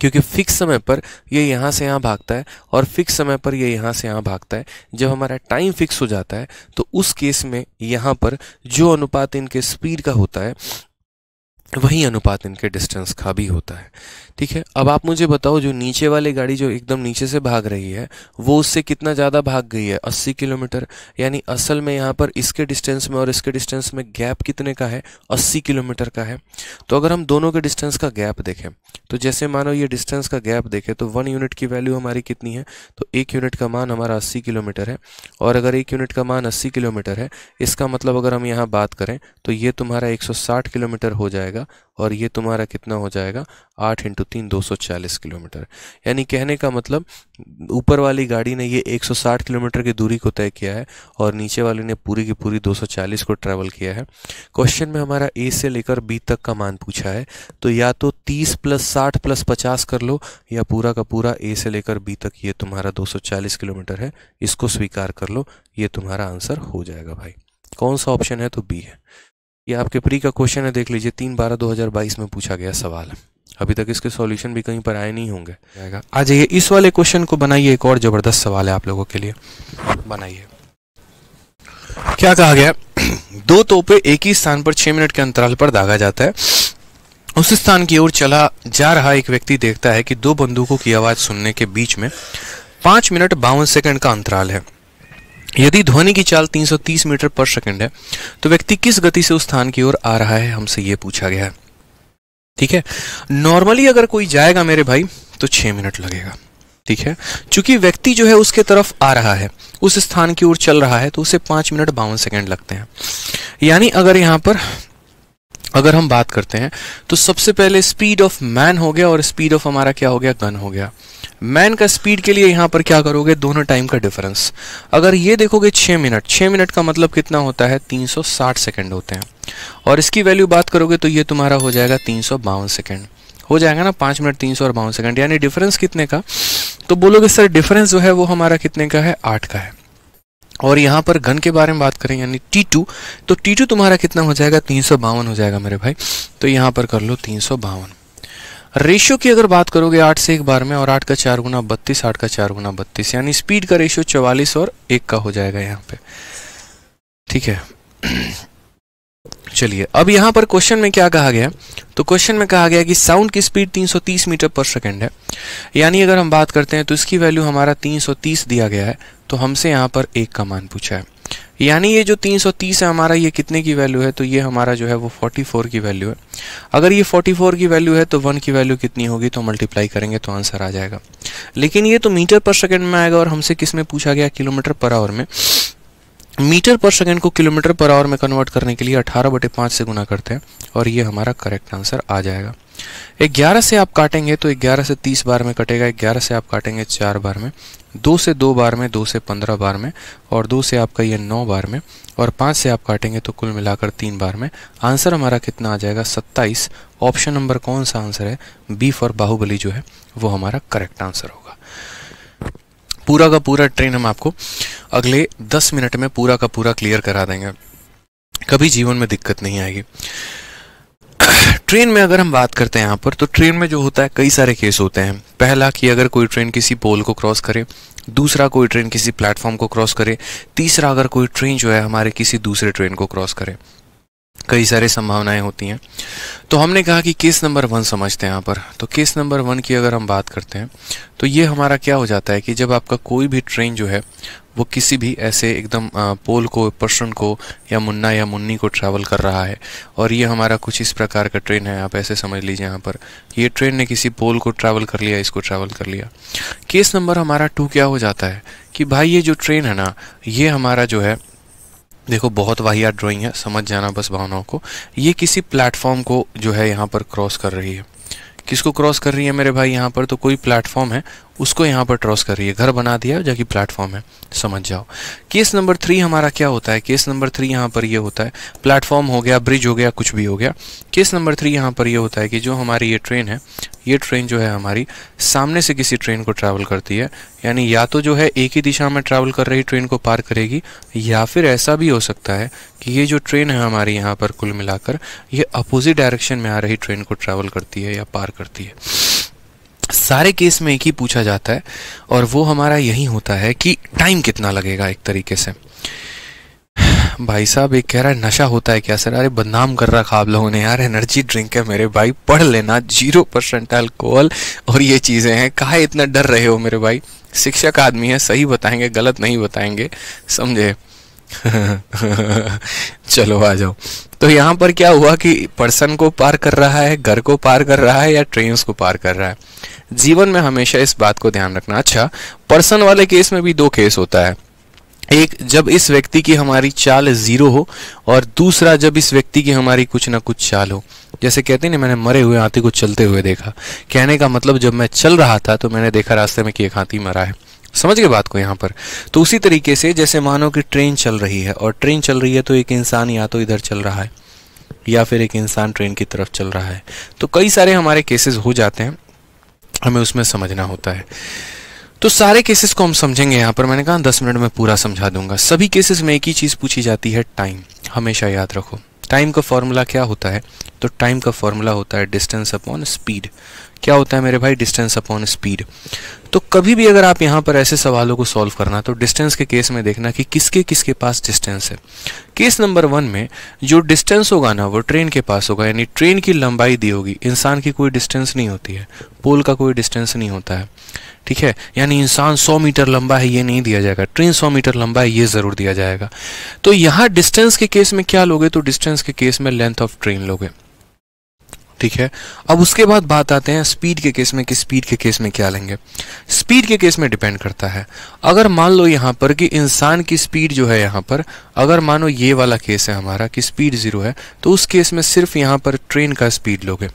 क्योंकि फिक्स समय पर ये यहाँ से यहाँ भागता है और फिक्स समय पर ये यहाँ से यहाँ भागता है जब हमारा टाइम फिक्स हो जाता है तो उस केस में यहाँ पर जो अनुपात इनके स्पीड का होता है वही अनुपात इनके डिस्टेंस का भी होता है ठीक है अब आप मुझे बताओ जो नीचे वाली गाड़ी जो एकदम नीचे से भाग रही है वो उससे कितना ज़्यादा भाग गई है 80 किलोमीटर यानी असल में यहाँ पर इसके डिस्टेंस में और इसके डिस्टेंस में गैप कितने का है 80 किलोमीटर का है तो अगर हम दोनों के डिस्टेंस का गैप देखें तो जैसे मानो ये डिस्टेंस का गैप देखें तो वन यूनिट की वैल्यू हमारी कितनी है तो एक यूनिट का मान हमारा अस्सी किलोमीटर है और अगर एक यूनिट का मान अस्सी किलोमीटर है इसका मतलब अगर हम यहाँ बात करें तो ये तुम्हारा एक किलोमीटर हो जाएगा जाएगा और ये तुम्हारा कितना हो जाएगा आठ इंटू तीन दो सौ चालीस किलोमीटर यानी कहने का मतलब ऊपर वाली गाड़ी ने ये एक सौ साठ किलोमीटर की दूरी को तय किया है और नीचे वाली ने पूरी की पूरी दो सौ चालीस को ट्रैवल किया है क्वेश्चन में हमारा ए से लेकर बी तक का मान पूछा है तो या तो तीस प्लस साठ प्लस पचास कर लो या पूरा का पूरा ए से लेकर बी तक ये तुम्हारा दो सौ चालीस किलोमीटर है इसको स्वीकार कर लो ये तुम्हारा आंसर हो जाएगा भाई कौन सा ऑप्शन है तो बी है ये आपके प्री का क्वेश्चन है देख लीजिए तीन बारह दो हज़ार बाईस में पूछा गया सवाल है अभी तक इसके सॉल्यूशन भी कहीं पर आए नहीं होंगे आ जाइए इस वाले क्वेश्चन को बनाइए एक और ज़बरदस्त सवाल है आप लोगों के लिए बनाइए क्या कहा गया *clears throat* दो तोपे एक ही स्थान पर छह मिनट के अंतराल पर दागा जाता है उस स्थान की ओर चला जा रहा एक व्यक्ति देखता है कि दो बंदूकों की आवाज़ सुनने के बीच में पांच मिनट बावन सेकंड का अंतराल है यदि ध्वनि की चाल 330 मीटर पर सेकंड है तो व्यक्ति किस गति से उस स्थान की ओर आ रहा है हमसे यह पूछा गया है ठीक है नॉर्मली अगर कोई जाएगा मेरे भाई तो छह मिनट लगेगा ठीक है चूंकि व्यक्ति जो है उसके तरफ आ रहा है उस स्थान की ओर चल रहा है तो उसे पांच मिनट बावन सेकेंड लगते हैं यानी अगर यहां पर अगर हम बात करते हैं तो सबसे पहले स्पीड ऑफ मैन हो गया और स्पीड ऑफ हमारा क्या हो गया गन हो गया मैन का स्पीड के लिए यहाँ पर क्या करोगे दोनों टाइम का डिफरेंस अगर ये देखोगे छः मिनट छः मिनट का मतलब कितना होता है 360 सेकंड होते हैं और इसकी वैल्यू बात करोगे तो ये तुम्हारा हो जाएगा तीन सेकंड हो जाएगा ना पाँच मिनट तीन सौ और बावन सेकंड यानी डिफरेंस कितने का तो बोलोगे सर डिफरेंस जो है वो हमारा कितने का है आठ का है और यहाँ पर गन के बारे में बात करें यानी टी टू तो टी टू तुम्हारा कितना हो जाएगा तीन सौ बावन हो जाएगा मेरे भाई तो यहाँ पर कर लो तीन सौ बावन रेशियो की अगर बात करोगे आठ से एक बार में और आठ का चार गुना बत्तीस आठ का चार गुना बत्तीस यानी स्पीड का रेशियो चौवालीस और एक का हो जाएगा यहाँ पे ठीक है *clears throat* चलिए अब यहाँ पर क्वेश्चन में क्या कहा गया तो क्वेश्चन में कहा गया कि साउंड की स्पीड 330 मीटर पर सेकंड है यानी अगर हम बात करते हैं तो इसकी वैल्यू हमारा 330 दिया गया है तो हमसे यहाँ पर एक का मान पूछा है यानी ये जो 330 है हमारा ये कितने की वैल्यू है तो ये हमारा जो है वो 44 की वैल्यू है अगर ये 44 की वैल्यू है तो 1 की वैल्यू कितनी होगी तो मल्टीप्लाई करेंगे तो आंसर आ जाएगा लेकिन ये तो मीटर पर सेकेंड में आएगा और हमसे किस में पूछा गया किलोमीटर पर आवर में मीटर पर सेकेंड को किलोमीटर पर आवर में कन्वर्ट करने के लिए 18 बटे पाँच से गुना करते हैं और ये हमारा करेक्ट आंसर आ जाएगा ग्यारह से आप काटेंगे तो ग्यारह से तीस बार में कटेगा ग्यारह से आप काटेंगे चार बार में दो से दो बार में दो से पंद्रह बार में और दो से आपका ये नौ बार में और पाँच से आप काटेंगे तो कुल मिलाकर तीन बार में आंसर हमारा कितना आ जाएगा सत्ताईस ऑप्शन नंबर कौन सा आंसर है बी फॉर बाहुबली जो है वो हमारा करेक्ट आंसर होगा पूरा का पूरा ट्रेन हम आपको अगले दस मिनट में पूरा का पूरा क्लियर करा देंगे कभी जीवन में दिक्कत नहीं आएगी ट्रेन में अगर हम बात करते हैं यहाँ पर तो ट्रेन में जो होता है कई सारे केस होते हैं पहला कि अगर कोई ट्रेन किसी पोल को क्रॉस करे दूसरा कोई ट्रेन किसी प्लेटफॉर्म को क्रॉस करे तीसरा अगर कोई ट्रेन जो है हमारे किसी दूसरे ट्रेन को क्रॉस करे कई सारे संभावनाएं होती हैं तो हमने कहा कि केस नंबर वन समझते हैं यहाँ पर तो केस नंबर वन की अगर हम बात करते हैं तो ये हमारा क्या हो जाता है कि जब आपका कोई भी ट्रेन जो है वो किसी भी ऐसे एकदम पोल को पर्सन को या मुन्ना या मुन्नी को ट्रैवल कर रहा है और ये हमारा कुछ इस प्रकार का ट्रेन है आप ऐसे समझ लीजिए यहाँ पर ये ट्रेन ने किसी पोल को ट्रैवल कर लिया इसको ट्रैवल कर लिया केस नंबर हमारा टू क्या हो जाता है कि भाई ये जो ट्रेन है ना ये हमारा जो है देखो बहुत वाहिया ड्राइंग है समझ जाना बस भावनाओं को ये किसी प्लेटफॉर्म को जो है यहाँ पर क्रॉस कर रही है किसको क्रॉस कर रही है मेरे भाई यहाँ पर तो कोई प्लेटफॉर्म है उसको यहाँ पर क्रॉस कर रही है घर बना दिया जो कि प्लेटफॉर्म है समझ जाओ केस नंबर थ्री हमारा क्या होता है केस नंबर थ्री यहाँ पर ये यह होता है प्लेटफॉर्म हो गया ब्रिज हो गया कुछ भी हो गया केस नंबर थ्री यहाँ पर ये यह होता है कि जो हमारी ये ट्रेन है ये ट्रेन जो है हमारी सामने से किसी ट्रेन को ट्रैवल करती है यानी या तो जो है एक ही दिशा में ट्रैवल कर रही ट्रेन को पार करेगी या फिर ऐसा भी हो सकता है कि ये जो ट्रेन है हमारी यहाँ पर कुल मिलाकर ये अपोजिट डायरेक्शन में आ रही ट्रेन को ट्रैवल करती है या पार करती है सारे केस में एक ही पूछा जाता है और वो हमारा यही होता है कि टाइम कितना लगेगा एक तरीके से भाई साहब एक कह रहा है नशा होता है क्या सर अरे बदनाम कर रखा आप लोगों ने यार एनर्जी ड्रिंक है मेरे भाई पढ़ लेना जीरो परसेंट अल्कोहल और ये चीज़ें हैं कहा इतना डर रहे हो मेरे भाई शिक्षक आदमी है सही बताएंगे गलत नहीं बताएंगे समझे *laughs* चलो आ जाओ तो यहाँ पर क्या हुआ कि पर्सन को पार कर रहा है घर को पार कर रहा है या ट्रेन को पार कर रहा है जीवन में हमेशा इस बात को ध्यान रखना अच्छा पर्सन वाले केस में भी दो केस होता है एक जब इस व्यक्ति की हमारी चाल ज़ीरो हो और दूसरा जब इस व्यक्ति की हमारी कुछ ना कुछ चाल हो जैसे कहते ना मैंने मरे हुए हाथी को चलते हुए देखा कहने का मतलब जब मैं चल रहा था तो मैंने देखा रास्ते में कि एक हाथी मरा है समझ गए बात को यहाँ पर तो उसी तरीके से जैसे मानो कि ट्रेन चल रही है और ट्रेन चल रही है तो एक इंसान या तो इधर चल रहा है या फिर एक इंसान ट्रेन की तरफ चल रहा है तो कई सारे हमारे केसेस हो जाते हैं हमें उसमें समझना होता है तो सारे केसेस को हम समझेंगे यहाँ पर मैंने कहा दस मिनट में पूरा समझा दूंगा सभी केसेस में एक ही चीज़ पूछी जाती है टाइम हमेशा याद रखो टाइम का फॉर्मूला क्या होता है तो टाइम का फॉर्मूला होता है डिस्टेंस अपॉन स्पीड क्या होता है मेरे भाई डिस्टेंस अपॉन स्पीड तो कभी भी अगर आप यहाँ पर ऐसे सवालों को सॉल्व करना तो डिस्टेंस के केस में देखना कि किसके किसके पास डिस्टेंस है केस नंबर वन में जो डिस्टेंस होगा ना वो ट्रेन के पास होगा यानी ट्रेन की लंबाई दी होगी इंसान की कोई डिस्टेंस नहीं होती है पोल का कोई डिस्टेंस नहीं होता है ठीक है यानी इंसान 100 मीटर लंबा है ये नहीं दिया जाएगा ट्रेन 100 मीटर लंबा है ये ज़रूर दिया जाएगा तो यहाँ डिस्टेंस के केस में क्या लोगे तो डिस्टेंस के केस में लेंथ ऑफ ट्रेन लोगे ठीक है अब उसके बाद बात आते हैं स्पीड के केस में कि स्पीड के केस में क्या लेंगे स्पीड के केस में डिपेंड करता है अगर मान लो यहाँ पर कि इंसान की स्पीड जो है यहाँ पर अगर मानो ये वाला केस है हमारा कि स्पीड ज़ीरो है तो उस केस में सिर्फ यहाँ पर ट्रेन का स्पीड लोगे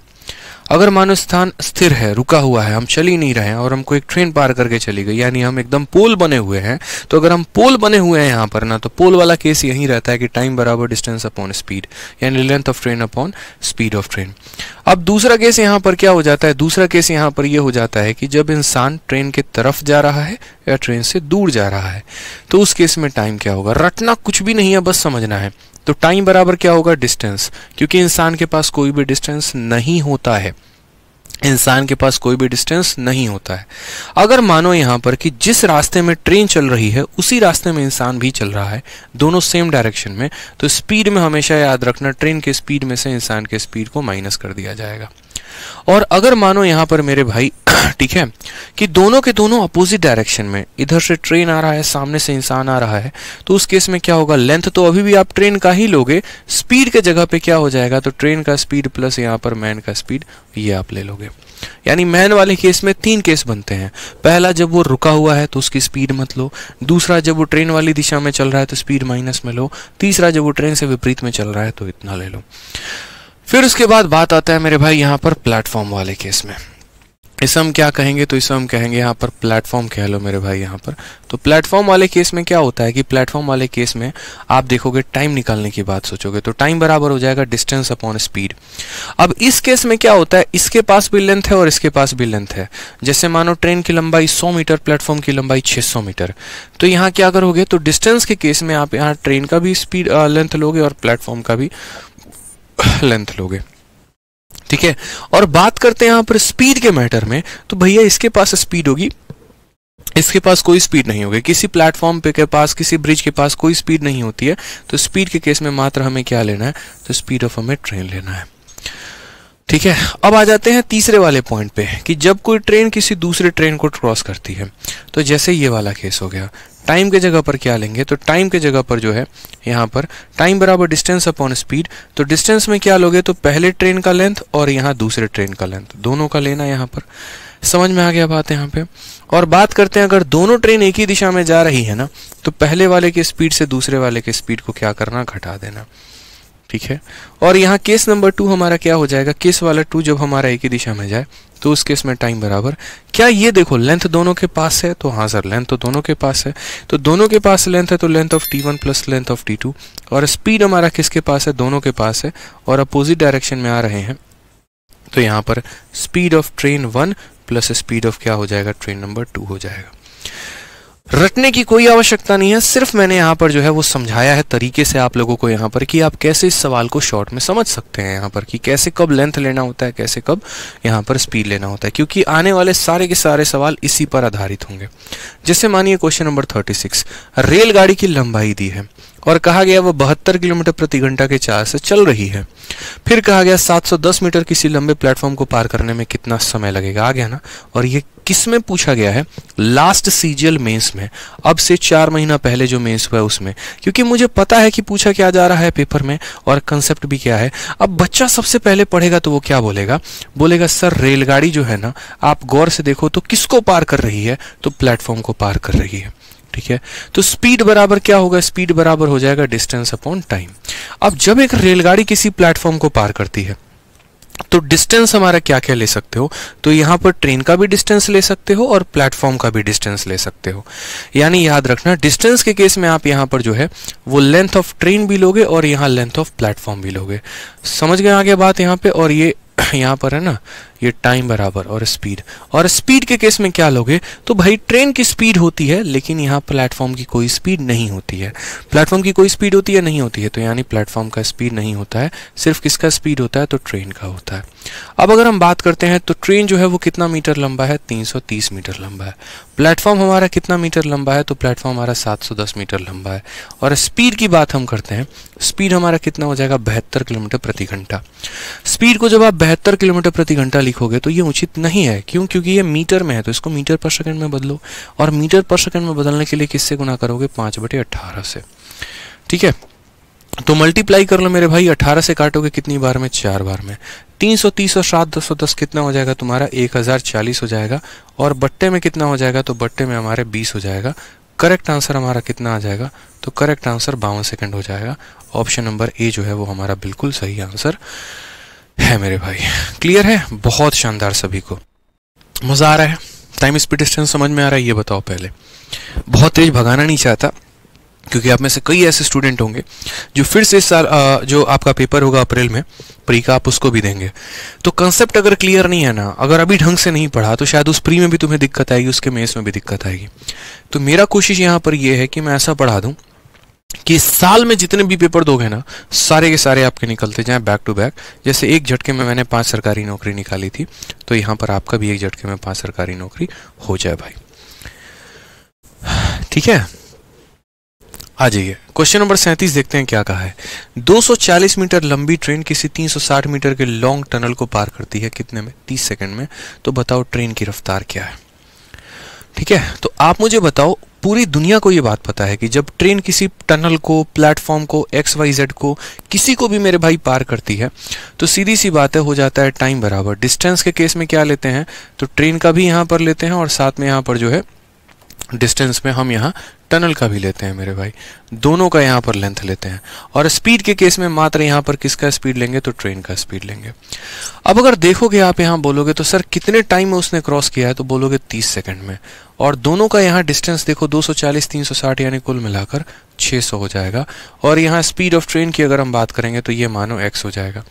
अगर मानो स्थान स्थिर है रुका हुआ है हम चल ही नहीं रहे हैं और हमको एक ट्रेन पार करके चली गई यानी हम एकदम पोल बने हुए हैं तो अगर हम पोल बने हुए हैं यहाँ पर ना तो पोल वाला केस यहीं रहता है कि टाइम बराबर डिस्टेंस अपॉन स्पीड यानी length of train upon speed of train अब दूसरा केस यहाँ पर क्या हो जाता है दूसरा केस यहाँ पर यह हो जाता है कि जब इंसान ट्रेन के तरफ जा रहा है या ट्रेन से दूर जा रहा है तो उस केस में टाइम क्या होगा रटना कुछ भी नहीं है बस समझना है तो टाइम बराबर क्या होगा डिस्टेंस क्योंकि इंसान के पास कोई भी डिस्टेंस नहीं होता है इंसान के पास कोई भी डिस्टेंस नहीं होता है अगर मानो यहाँ पर कि जिस रास्ते में ट्रेन चल रही है उसी रास्ते में इंसान भी चल रहा है दोनों सेम डायरेक्शन में तो स्पीड में हमेशा याद रखना ट्रेन के स्पीड में से इंसान के स्पीड को माइनस कर दिया जाएगा और अगर मानो यहाँ पर मेरे भाई *clears throat* ठीक है कि दोनों के दोनों अपोजिट डायरेक्शन में इधर से ट्रेन आ रहा है सामने से इंसान आ रहा है तो उस केस में क्या होगा लेंथ तो अभी भी आप ट्रेन का ही लोगे स्पीड के जगह पे क्या हो जाएगा तो ट्रेन का स्पीड प्लस यहाँ पर मैन का स्पीड ये आप ले लोगे यानी मैन वाले केस में तीन केस बनते हैं पहला जब वो रुका हुआ है तो उसकी स्पीड मत लो दूसरा जब वो ट्रेन वाली दिशा में चल रहा है तो स्पीड माइनस में लो तीसरा जब वो ट्रेन से विपरीत में चल रहा है तो इतना ले लो फिर उसके बाद बात आता है मेरे भाई यहाँ पर प्लेटफॉर्म वाले केस में इसे हम क्या कहेंगे तो इसे हम कहेंगे यहाँ पर प्लेटफॉर्म कह लो मेरे भाई यहाँ पर तो प्लेटफॉर्म वाले केस में क्या होता है कि प्लेटफॉर्म वाले केस में आप देखोगे टाइम निकालने की बात सोचोगे तो टाइम बराबर हो जाएगा डिस्टेंस अपॉन स्पीड अब इस केस में क्या होता है इसके पास भी लेंथ है और इसके पास भी लेंथ है जैसे मानो ट्रेन की लंबाई सौ मीटर प्लेटफॉर्म की लंबाई छह मीटर तो यहाँ क्या करोगे तो डिस्टेंस के केस में आप यहाँ ट्रेन का भी स्पीड लेंथ uh, लोगे और प्लेटफॉर्म का भी लेंथ लोगे ठीक है और बात करते हैं यहां पर स्पीड के मैटर में तो भैया इसके पास स्पीड होगी इसके पास कोई स्पीड नहीं होगी किसी प्लेटफॉर्म पे के पास किसी ब्रिज के पास कोई स्पीड नहीं होती है तो स्पीड के केस में मात्र हमें क्या लेना है तो स्पीड ऑफ हमें ट्रेन लेना है ठीक है अब आ जाते हैं तीसरे वाले पॉइंट पे कि जब कोई ट्रेन किसी दूसरे ट्रेन को क्रॉस करती है तो जैसे ये वाला केस हो गया टाइम के जगह पर क्या लेंगे तो टाइम के जगह पर जो है यहाँ पर टाइम बराबर डिस्टेंस अपॉन स्पीड तो डिस्टेंस में क्या लोगे तो पहले ट्रेन का लेंथ और यहाँ दूसरे ट्रेन का लेंथ दोनों का लेना यहाँ पर समझ में आ गया बात यहाँ पे और बात करते हैं अगर दोनों ट्रेन एक ही दिशा में जा रही है ना तो पहले वाले की स्पीड से दूसरे वाले के स्पीड को क्या करना घटा देना ठीक है और यहाँ केस नंबर टू हमारा क्या हो जाएगा केस वाला टू जब हमारा एक ही दिशा में जाए तो उस केस में टाइम बराबर क्या ये देखो लेंथ दोनों के पास है तो हाँ सर लेंथ तो दोनों के पास है तो दोनों के पास लेंथ है तो length of T one plus length of T two और स्पीड हमारा किसके पास है दोनों के पास है और अपोजिट डायरेक्शन में आ रहे हैं तो यहाँ पर speed of train one plus speed of क्या हो जाएगा ट्रेन नंबर टू हो जाएगा रटने की कोई आवश्यकता नहीं है सिर्फ मैंने यहाँ पर जो है वो समझाया है तरीके से आप लोगों को यहाँ पर कि आप कैसे इस सवाल को शॉर्ट में समझ सकते हैं यहाँ पर कि कैसे कब लेंथ लेना होता है कैसे कब यहाँ पर स्पीड लेना होता है क्योंकि आने वाले सारे के सारे सवाल इसी पर आधारित होंगे जैसे मानिए क्वेश्चन नंबर थर्टी सिक्स रेलगाड़ी की लंबाई दी है और कहा गया वह बहत्तर किलोमीटर प्रति घंटा के चार से चल रही है फिर कहा गया 710 मीटर किसी लंबे प्लेटफॉर्म को पार करने में कितना समय लगेगा आ गया ना और ये किस में पूछा गया है लास्ट सीजियल मेंस में अब से चार महीना पहले जो मेंस हुआ उसमें क्योंकि मुझे पता है कि पूछा क्या जा रहा है पेपर में और कंसेप्ट भी क्या है अब बच्चा सबसे पहले पढ़ेगा तो वो क्या बोलेगा बोलेगा सर रेलगाड़ी जो है ना आप गौर से देखो तो किसको पार कर रही है तो प्लेटफॉर्म को पार कर रही है ठीक है तो स्पीड बराबर क्या होगा स्पीड बराबर हो जाएगा डिस्टेंस अपॉन टाइम अब जब एक रेलगाड़ी किसी प्लेटफॉर्म को पार करती है तो डिस्टेंस हमारा क्या क्या ले सकते हो तो यहाँ पर ट्रेन का भी डिस्टेंस ले सकते हो और प्लेटफॉर्म का भी डिस्टेंस ले सकते हो यानी याद रखना डिस्टेंस के केस में आप यहाँ पर जो है वो लेंथ ऑफ ट्रेन भी लोगे और यहाँ लेंथ ऑफ प्लेटफॉर्म भी लोगे समझ गए आगे बात यहाँ पे और ये *clears throat* यहाँ पर है ना ये टाइम बराबर और स्पीड और स्पीड के केस में क्या लोगे तो भाई ट्रेन की स्पीड होती है लेकिन यहाँ प्लेटफॉर्म की कोई स्पीड नहीं होती है प्लेटफॉर्म की कोई स्पीड होती है नहीं होती है तो यानी प्लेटफॉर्म का स्पीड नहीं होता है सिर्फ किसका स्पीड होता है तो ट्रेन का होता है अब अगर हम बात करते हैं तो ट्रेन जो है वो कितना मीटर लंबा है तीन मीटर लंबा है प्लेटफॉर्म हमारा कितना मीटर लंबा है तो प्लेटफॉर्म हमारा सात मीटर लंबा है और स्पीड की बात हम करते हैं स्पीड हमारा कितना हो जाएगा बहत्तर किलोमीटर प्रति घंटा स्पीड को जब आप बहत्तर किलोमीटर प्रति घंटा लिखोगे तो ये उचित नहीं है क्यों क्योंकि ये मीटर में है तो इसको मीटर पर सेकंड में बदलो और मीटर पर सेकंड में बदलने के लिए किससे गुना करोगे पाँच बटे अट्ठारह से ठीक है तो मल्टीप्लाई कर लो मेरे भाई अट्ठारह से काटोगे कितनी बार में चार बार में तीन सौ तीस और सात दो सौ दस कितना हो जाएगा तुम्हारा एक हजार चालीस हो जाएगा और बट्टे में कितना हो जाएगा तो बट्टे में हमारे बीस हो जाएगा करेक्ट आंसर हमारा कितना आ जाएगा तो करेक्ट आंसर बावन सेकंड हो जाएगा ऑप्शन नंबर ए जो है वो हमारा बिल्कुल सही आंसर है मेरे भाई क्लियर है बहुत शानदार सभी को मज़ा आ रहा है टाइम स्पीड डिस्टेंस समझ में आ रहा है ये बताओ पहले बहुत तेज़ भगाना नहीं चाहता क्योंकि आप में से कई ऐसे स्टूडेंट होंगे जो फिर से इस साल जो आपका पेपर होगा अप्रैल में प्री का आप उसको भी देंगे तो कंसेप्ट अगर क्लियर नहीं है ना अगर अभी ढंग से नहीं पढ़ा तो शायद उस प्री में भी तुम्हें दिक्कत आएगी उसके मेस में भी दिक्कत आएगी तो मेरा कोशिश यहाँ पर यह है कि मैं ऐसा पढ़ा दूँ कि साल में जितने भी पेपर दोगे ना सारे के सारे आपके निकलते जाएं बैक टू बैक जैसे एक झटके में मैंने पांच सरकारी नौकरी निकाली थी तो यहां पर आपका भी एक झटके में पांच सरकारी नौकरी हो जाए भाई ठीक है आ जाइए क्वेश्चन नंबर सैंतीस देखते हैं क्या कहा है 240 मीटर लंबी ट्रेन किसी 360 मीटर के लॉन्ग टनल को पार करती है कितने में 30 सेकंड में तो बताओ ट्रेन की रफ्तार क्या है ठीक है तो आप मुझे बताओ पूरी दुनिया को ये बात पता है कि जब ट्रेन किसी टनल को प्लेटफॉर्म को एक्स वाई जेड को किसी को भी मेरे भाई पार करती है तो सीधी सी बात है हो जाता है टाइम बराबर डिस्टेंस के केस में क्या लेते हैं तो ट्रेन का भी यहाँ पर लेते हैं और साथ में यहाँ पर जो है डिस्टेंस में हम यहाँ टनल का भी लेते हैं मेरे भाई दोनों का यहाँ पर लेंथ लेते हैं और स्पीड के केस में मात्र यहाँ पर किसका स्पीड लेंगे तो ट्रेन का स्पीड लेंगे अब अगर देखोगे आप यहाँ बोलोगे तो सर कितने टाइम में उसने क्रॉस किया है तो बोलोगे 30 सेकंड में और दोनों का यहाँ डिस्टेंस देखो 240 360 यानी कुल मिलाकर 600 हो जाएगा और यहाँ स्पीड ऑफ ट्रेन की अगर हम बात करेंगे तो ये मानो एक्स हो जाएगा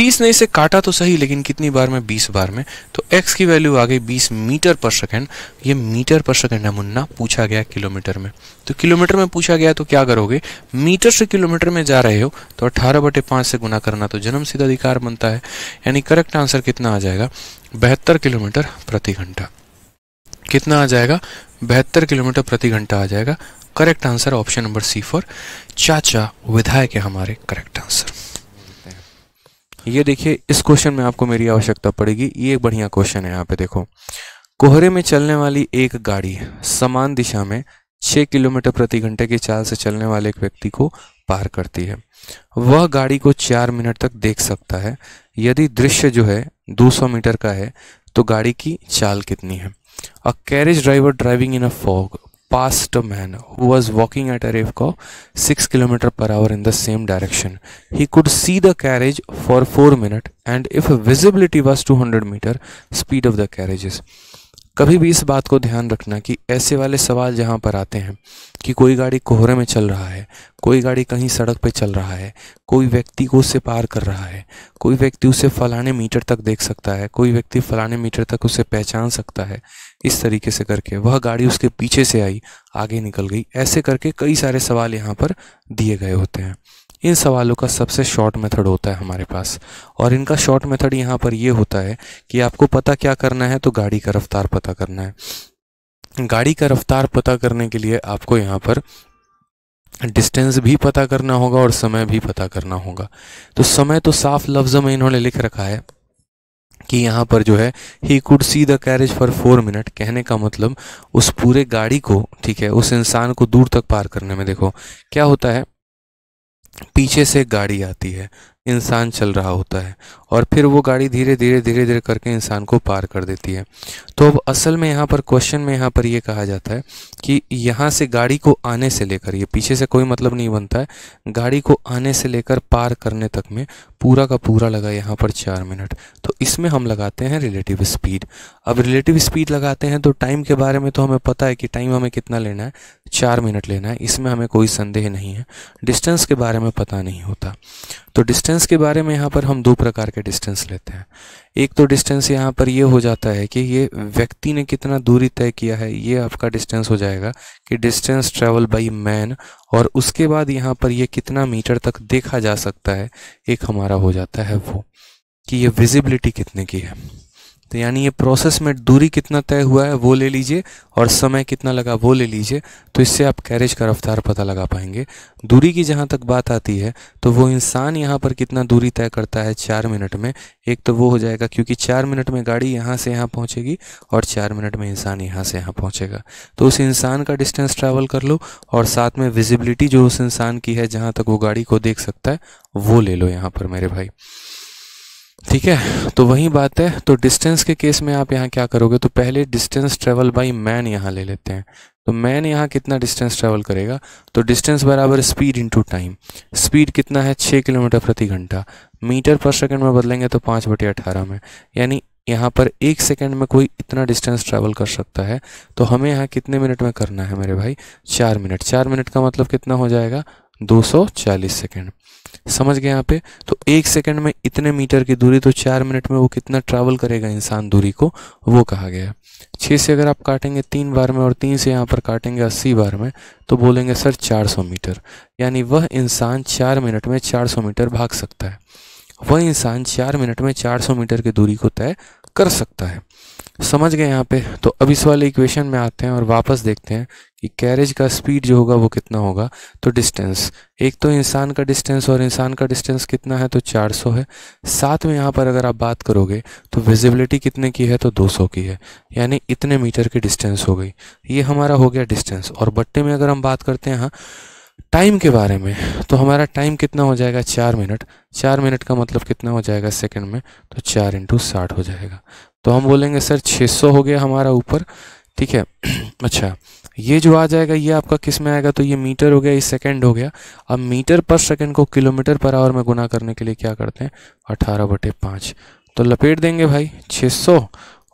तीस ने इसे काटा तो सही लेकिन कितनी बार में बीस बार में तो एक्स की वैल्यू आ गई बीस मीटर पर सेकेंड ये मीटर पर सेकेंड है मुन्ना पूछा गया किलोमीटर में तो किलोमीटर में पूछा गया तो क्या करोगे मीटर से किलोमीटर में जा रहे हो तो अठारह बटे पाँच से गुना करना तो जन्म सिद्ध अधिकार बनता है यानी करेक्ट आंसर कितना आ जाएगा बहत्तर किलोमीटर प्रति घंटा कितना आ जाएगा बहत्तर किलोमीटर प्रति घंटा आ जाएगा correct answer option number C for चाचा विधायक है हमारे करेक्ट आंसर ये देखिए इस क्वेश्चन में आपको मेरी आवश्यकता पड़ेगी ये एक बढ़िया क्वेश्चन है यहाँ पे देखो कोहरे में चलने वाली एक गाड़ी समान दिशा में छः किलोमीटर प्रति घंटे की चाल से चलने वाले एक व्यक्ति को पार करती है वह गाड़ी को चार मिनट तक देख सकता है यदि दृश्य जो है 200 मीटर का है तो गाड़ी की चाल कितनी है a carriage driver driving in a fog passed a man who was walking at a rate of 6 km per hour in the same direction. He could see the carriage for 4 minute and if visibility was 200 meter, speed of the carriages. कभी भी इस बात को ध्यान रखना कि ऐसे वाले सवाल जहाँ पर आते हैं कि कोई गाड़ी कोहरे में चल रहा है कोई गाड़ी कहीं सड़क पे चल रहा है कोई व्यक्ति को उससे पार कर रहा है कोई व्यक्ति उसे फलाने मीटर तक देख सकता है कोई व्यक्ति फलाने मीटर तक उसे पहचान सकता है इस तरीके से करके वह गाड़ी उसके पीछे से आई आगे निकल गई ऐसे करके कई सारे सवाल यहाँ पर दिए गए होते हैं इन सवालों का सबसे शॉर्ट मेथड होता है हमारे पास और इनका शॉर्ट मेथड यहाँ पर ये होता है कि आपको पता क्या करना है तो गाड़ी का रफ्तार पता करना है गाड़ी का रफ्तार पता करने के लिए आपको यहाँ पर डिस्टेंस भी पता करना होगा और समय भी पता करना होगा तो समय तो साफ लफ्ज में इन्होंने लिख रखा है कि यहाँ पर जो है he could see the carriage for four minute कहने का मतलब उस पूरे गाड़ी को ठीक है उस इंसान को दूर तक पार करने में देखो क्या होता है पीछे से गाड़ी आती है इंसान चल रहा होता है और फिर वो गाड़ी धीरे धीरे धीरे धीरे करके इंसान को पार कर देती है तो अब असल में यहाँ पर क्वेश्चन में यहाँ पर ये यह कहा जाता है कि यहाँ से गाड़ी को आने से लेकर ये पीछे से कोई मतलब नहीं बनता है गाड़ी को आने से लेकर पार करने तक में पूरा का पूरा लगा यहाँ पर चार मिनट तो इसमें हम लगाते हैं रिलेटिव स्पीड अब रिलेटिव स्पीड लगाते हैं तो टाइम के बारे में तो हमें पता है कि टाइम हमें कितना लेना है चार मिनट लेना है इसमें हमें कोई संदेह नहीं है डिस्टेंस के बारे में पता नहीं होता तो डिस्टेंस के बारे में यहाँ पर हम दो प्रकार के के डिस्टेंस लेते हैं एक तो डिस्टेंस यहाँ पर ये हो जाता है कि ये व्यक्ति ने कितना दूरी तय किया है ये आपका डिस्टेंस हो जाएगा कि डिस्टेंस ट्रेवल बाई मैन और उसके बाद यहाँ पर ये कितना मीटर तक देखा जा सकता है एक हमारा हो जाता है वो कि ये विजिबिलिटी कितने की है तो यानी ये प्रोसेस में दूरी कितना तय हुआ है वो ले लीजिए और समय कितना लगा वो ले लीजिए तो इससे आप कैरेज का रफ्तार पता लगा पाएंगे दूरी की जहाँ तक बात आती है तो वो इंसान यहाँ पर कितना दूरी तय करता है चार मिनट में एक तो वो हो जाएगा क्योंकि चार मिनट में गाड़ी यहाँ से यहाँ पहुँचेगी और चार मिनट में इंसान यहाँ से यहाँ पहुँचेगा तो उस इंसान का डिस्टेंस ट्रैवल कर लो और साथ में विजिबिलिटी जो उस इंसान की है जहाँ तक वो गाड़ी को देख सकता है वो ले लो यहाँ पर मेरे भाई ठीक है तो वही बात है तो डिस्टेंस के केस में आप यहाँ क्या करोगे तो पहले डिस्टेंस ट्रेवल बाई मैन यहाँ ले लेते हैं तो मैन यहाँ कितना डिस्टेंस ट्रेवल करेगा तो डिस्टेंस बराबर स्पीड इंटू टाइम स्पीड कितना है छः किलोमीटर प्रति घंटा मीटर पर सेकंड में बदलेंगे तो पाँच बटे अठारह में यानी यहाँ पर एक सेकंड में कोई इतना डिस्टेंस ट्रैवल कर सकता है तो हमें यहाँ कितने मिनट में करना है मेरे भाई चार मिनट चार मिनट का मतलब कितना हो जाएगा चालीस सेकेंड समझ गए यहाँ पे तो एक सेकंड में इतने मीटर की दूरी तो चार मिनट में वो कितना ट्रैवल करेगा इंसान दूरी को वो कहा गया है छः से अगर आप काटेंगे तीन बार में और तीन से यहाँ पर काटेंगे अस्सी बार में तो बोलेंगे सर चार सौ मीटर यानी वह इंसान चार मिनट में चार सौ मीटर भाग सकता है वह इंसान चार मिनट में चार सौ मीटर की दूरी को तय कर सकता है समझ गए यहाँ पे तो अब इस वाले इक्वेशन में आते हैं और वापस देखते हैं कि कैरेज का स्पीड जो होगा वो कितना होगा तो डिस्टेंस एक तो इंसान का डिस्टेंस और इंसान का डिस्टेंस कितना है तो 400 है साथ में यहाँ पर अगर आप बात करोगे तो विजिबिलिटी कितने की है तो 200 की है यानी इतने मीटर की डिस्टेंस हो गई ये हमारा हो गया डिस्टेंस और बट्टे में अगर हम बात करते हैं यहाँ टाइम के बारे में तो हमारा टाइम कितना हो जाएगा चार मिनट चार मिनट का मतलब कितना हो जाएगा सेकंड में तो चार इंटू साठ हो जाएगा तो हम बोलेंगे सर 600 हो गया हमारा ऊपर ठीक है *clears throat* अच्छा ये जो आ जाएगा ये आपका किस में आएगा तो ये मीटर हो गया ये सेकंड हो गया अब मीटर पर सेकंड को किलोमीटर पर आवर में गुना करने के लिए क्या करते हैं अठारह बटे पाँच तो लपेट देंगे भाई 600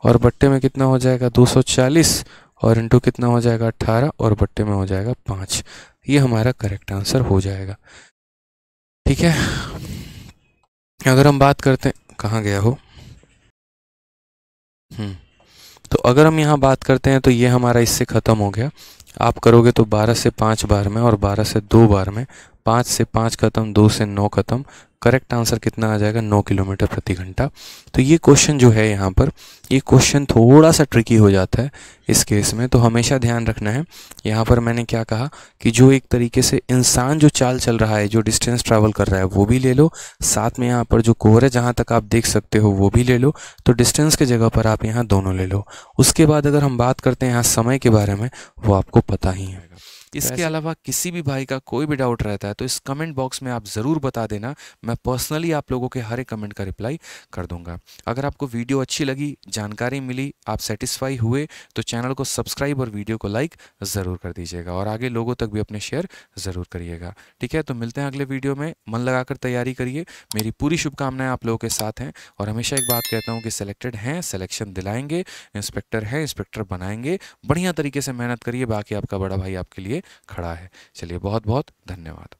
और बट्टे में कितना हो जाएगा 240 और इंटू कितना हो जाएगा 18 और बट्टे में हो जाएगा पाँच ये हमारा करेक्ट आंसर हो जाएगा ठीक है अगर हम बात करते हैं कहाँ गया हो तो अगर हम यहाँ बात करते हैं तो ये हमारा इससे ख़त्म हो गया आप करोगे तो 12 से 5 बार में और 12 से 2 बार में 5 से 5 ख़त्म 2 से 9 ख़त्म करेक्ट आंसर कितना आ जाएगा नौ किलोमीटर प्रति घंटा तो ये क्वेश्चन जो है यहाँ पर ये क्वेश्चन थोड़ा सा ट्रिकी हो जाता है इस केस में तो हमेशा ध्यान रखना है यहाँ पर मैंने क्या कहा कि जो एक तरीके से इंसान जो चाल चल रहा है जो डिस्टेंस ट्रैवल कर रहा है वो भी ले लो साथ में यहाँ पर जो कोहर है जहाँ तक आप देख सकते हो वो भी ले लो तो डिस्टेंस के जगह पर आप यहाँ दोनों ले लो उसके बाद अगर हम बात करते हैं यहाँ समय के बारे में वो आपको पता ही है तो इसके अलावा किसी भी भाई का कोई भी डाउट रहता है तो इस कमेंट बॉक्स में आप ज़रूर बता देना मैं पर्सनली आप लोगों के हर एक कमेंट का रिप्लाई कर दूंगा अगर आपको वीडियो अच्छी लगी जानकारी मिली आप सेटिस्फाई हुए तो चैनल को सब्सक्राइब और वीडियो को लाइक ज़रूर कर दीजिएगा और आगे लोगों तक भी अपने शेयर ज़रूर करिएगा ठीक है तो मिलते हैं अगले वीडियो में मन लगाकर तैयारी करिए मेरी पूरी शुभकामनाएं आप लोगों के साथ हैं और हमेशा एक बात कहता हूँ कि सिलेक्टेड हैं सेलेक्शन दिलाएंगे इंस्पेक्टर हैं इंस्पेक्टर बनाएंगे बढ़िया तरीके से मेहनत करिए बाकी आपका बड़ा भाई आपके लिए खड़ा है चलिए बहुत बहुत धन्यवाद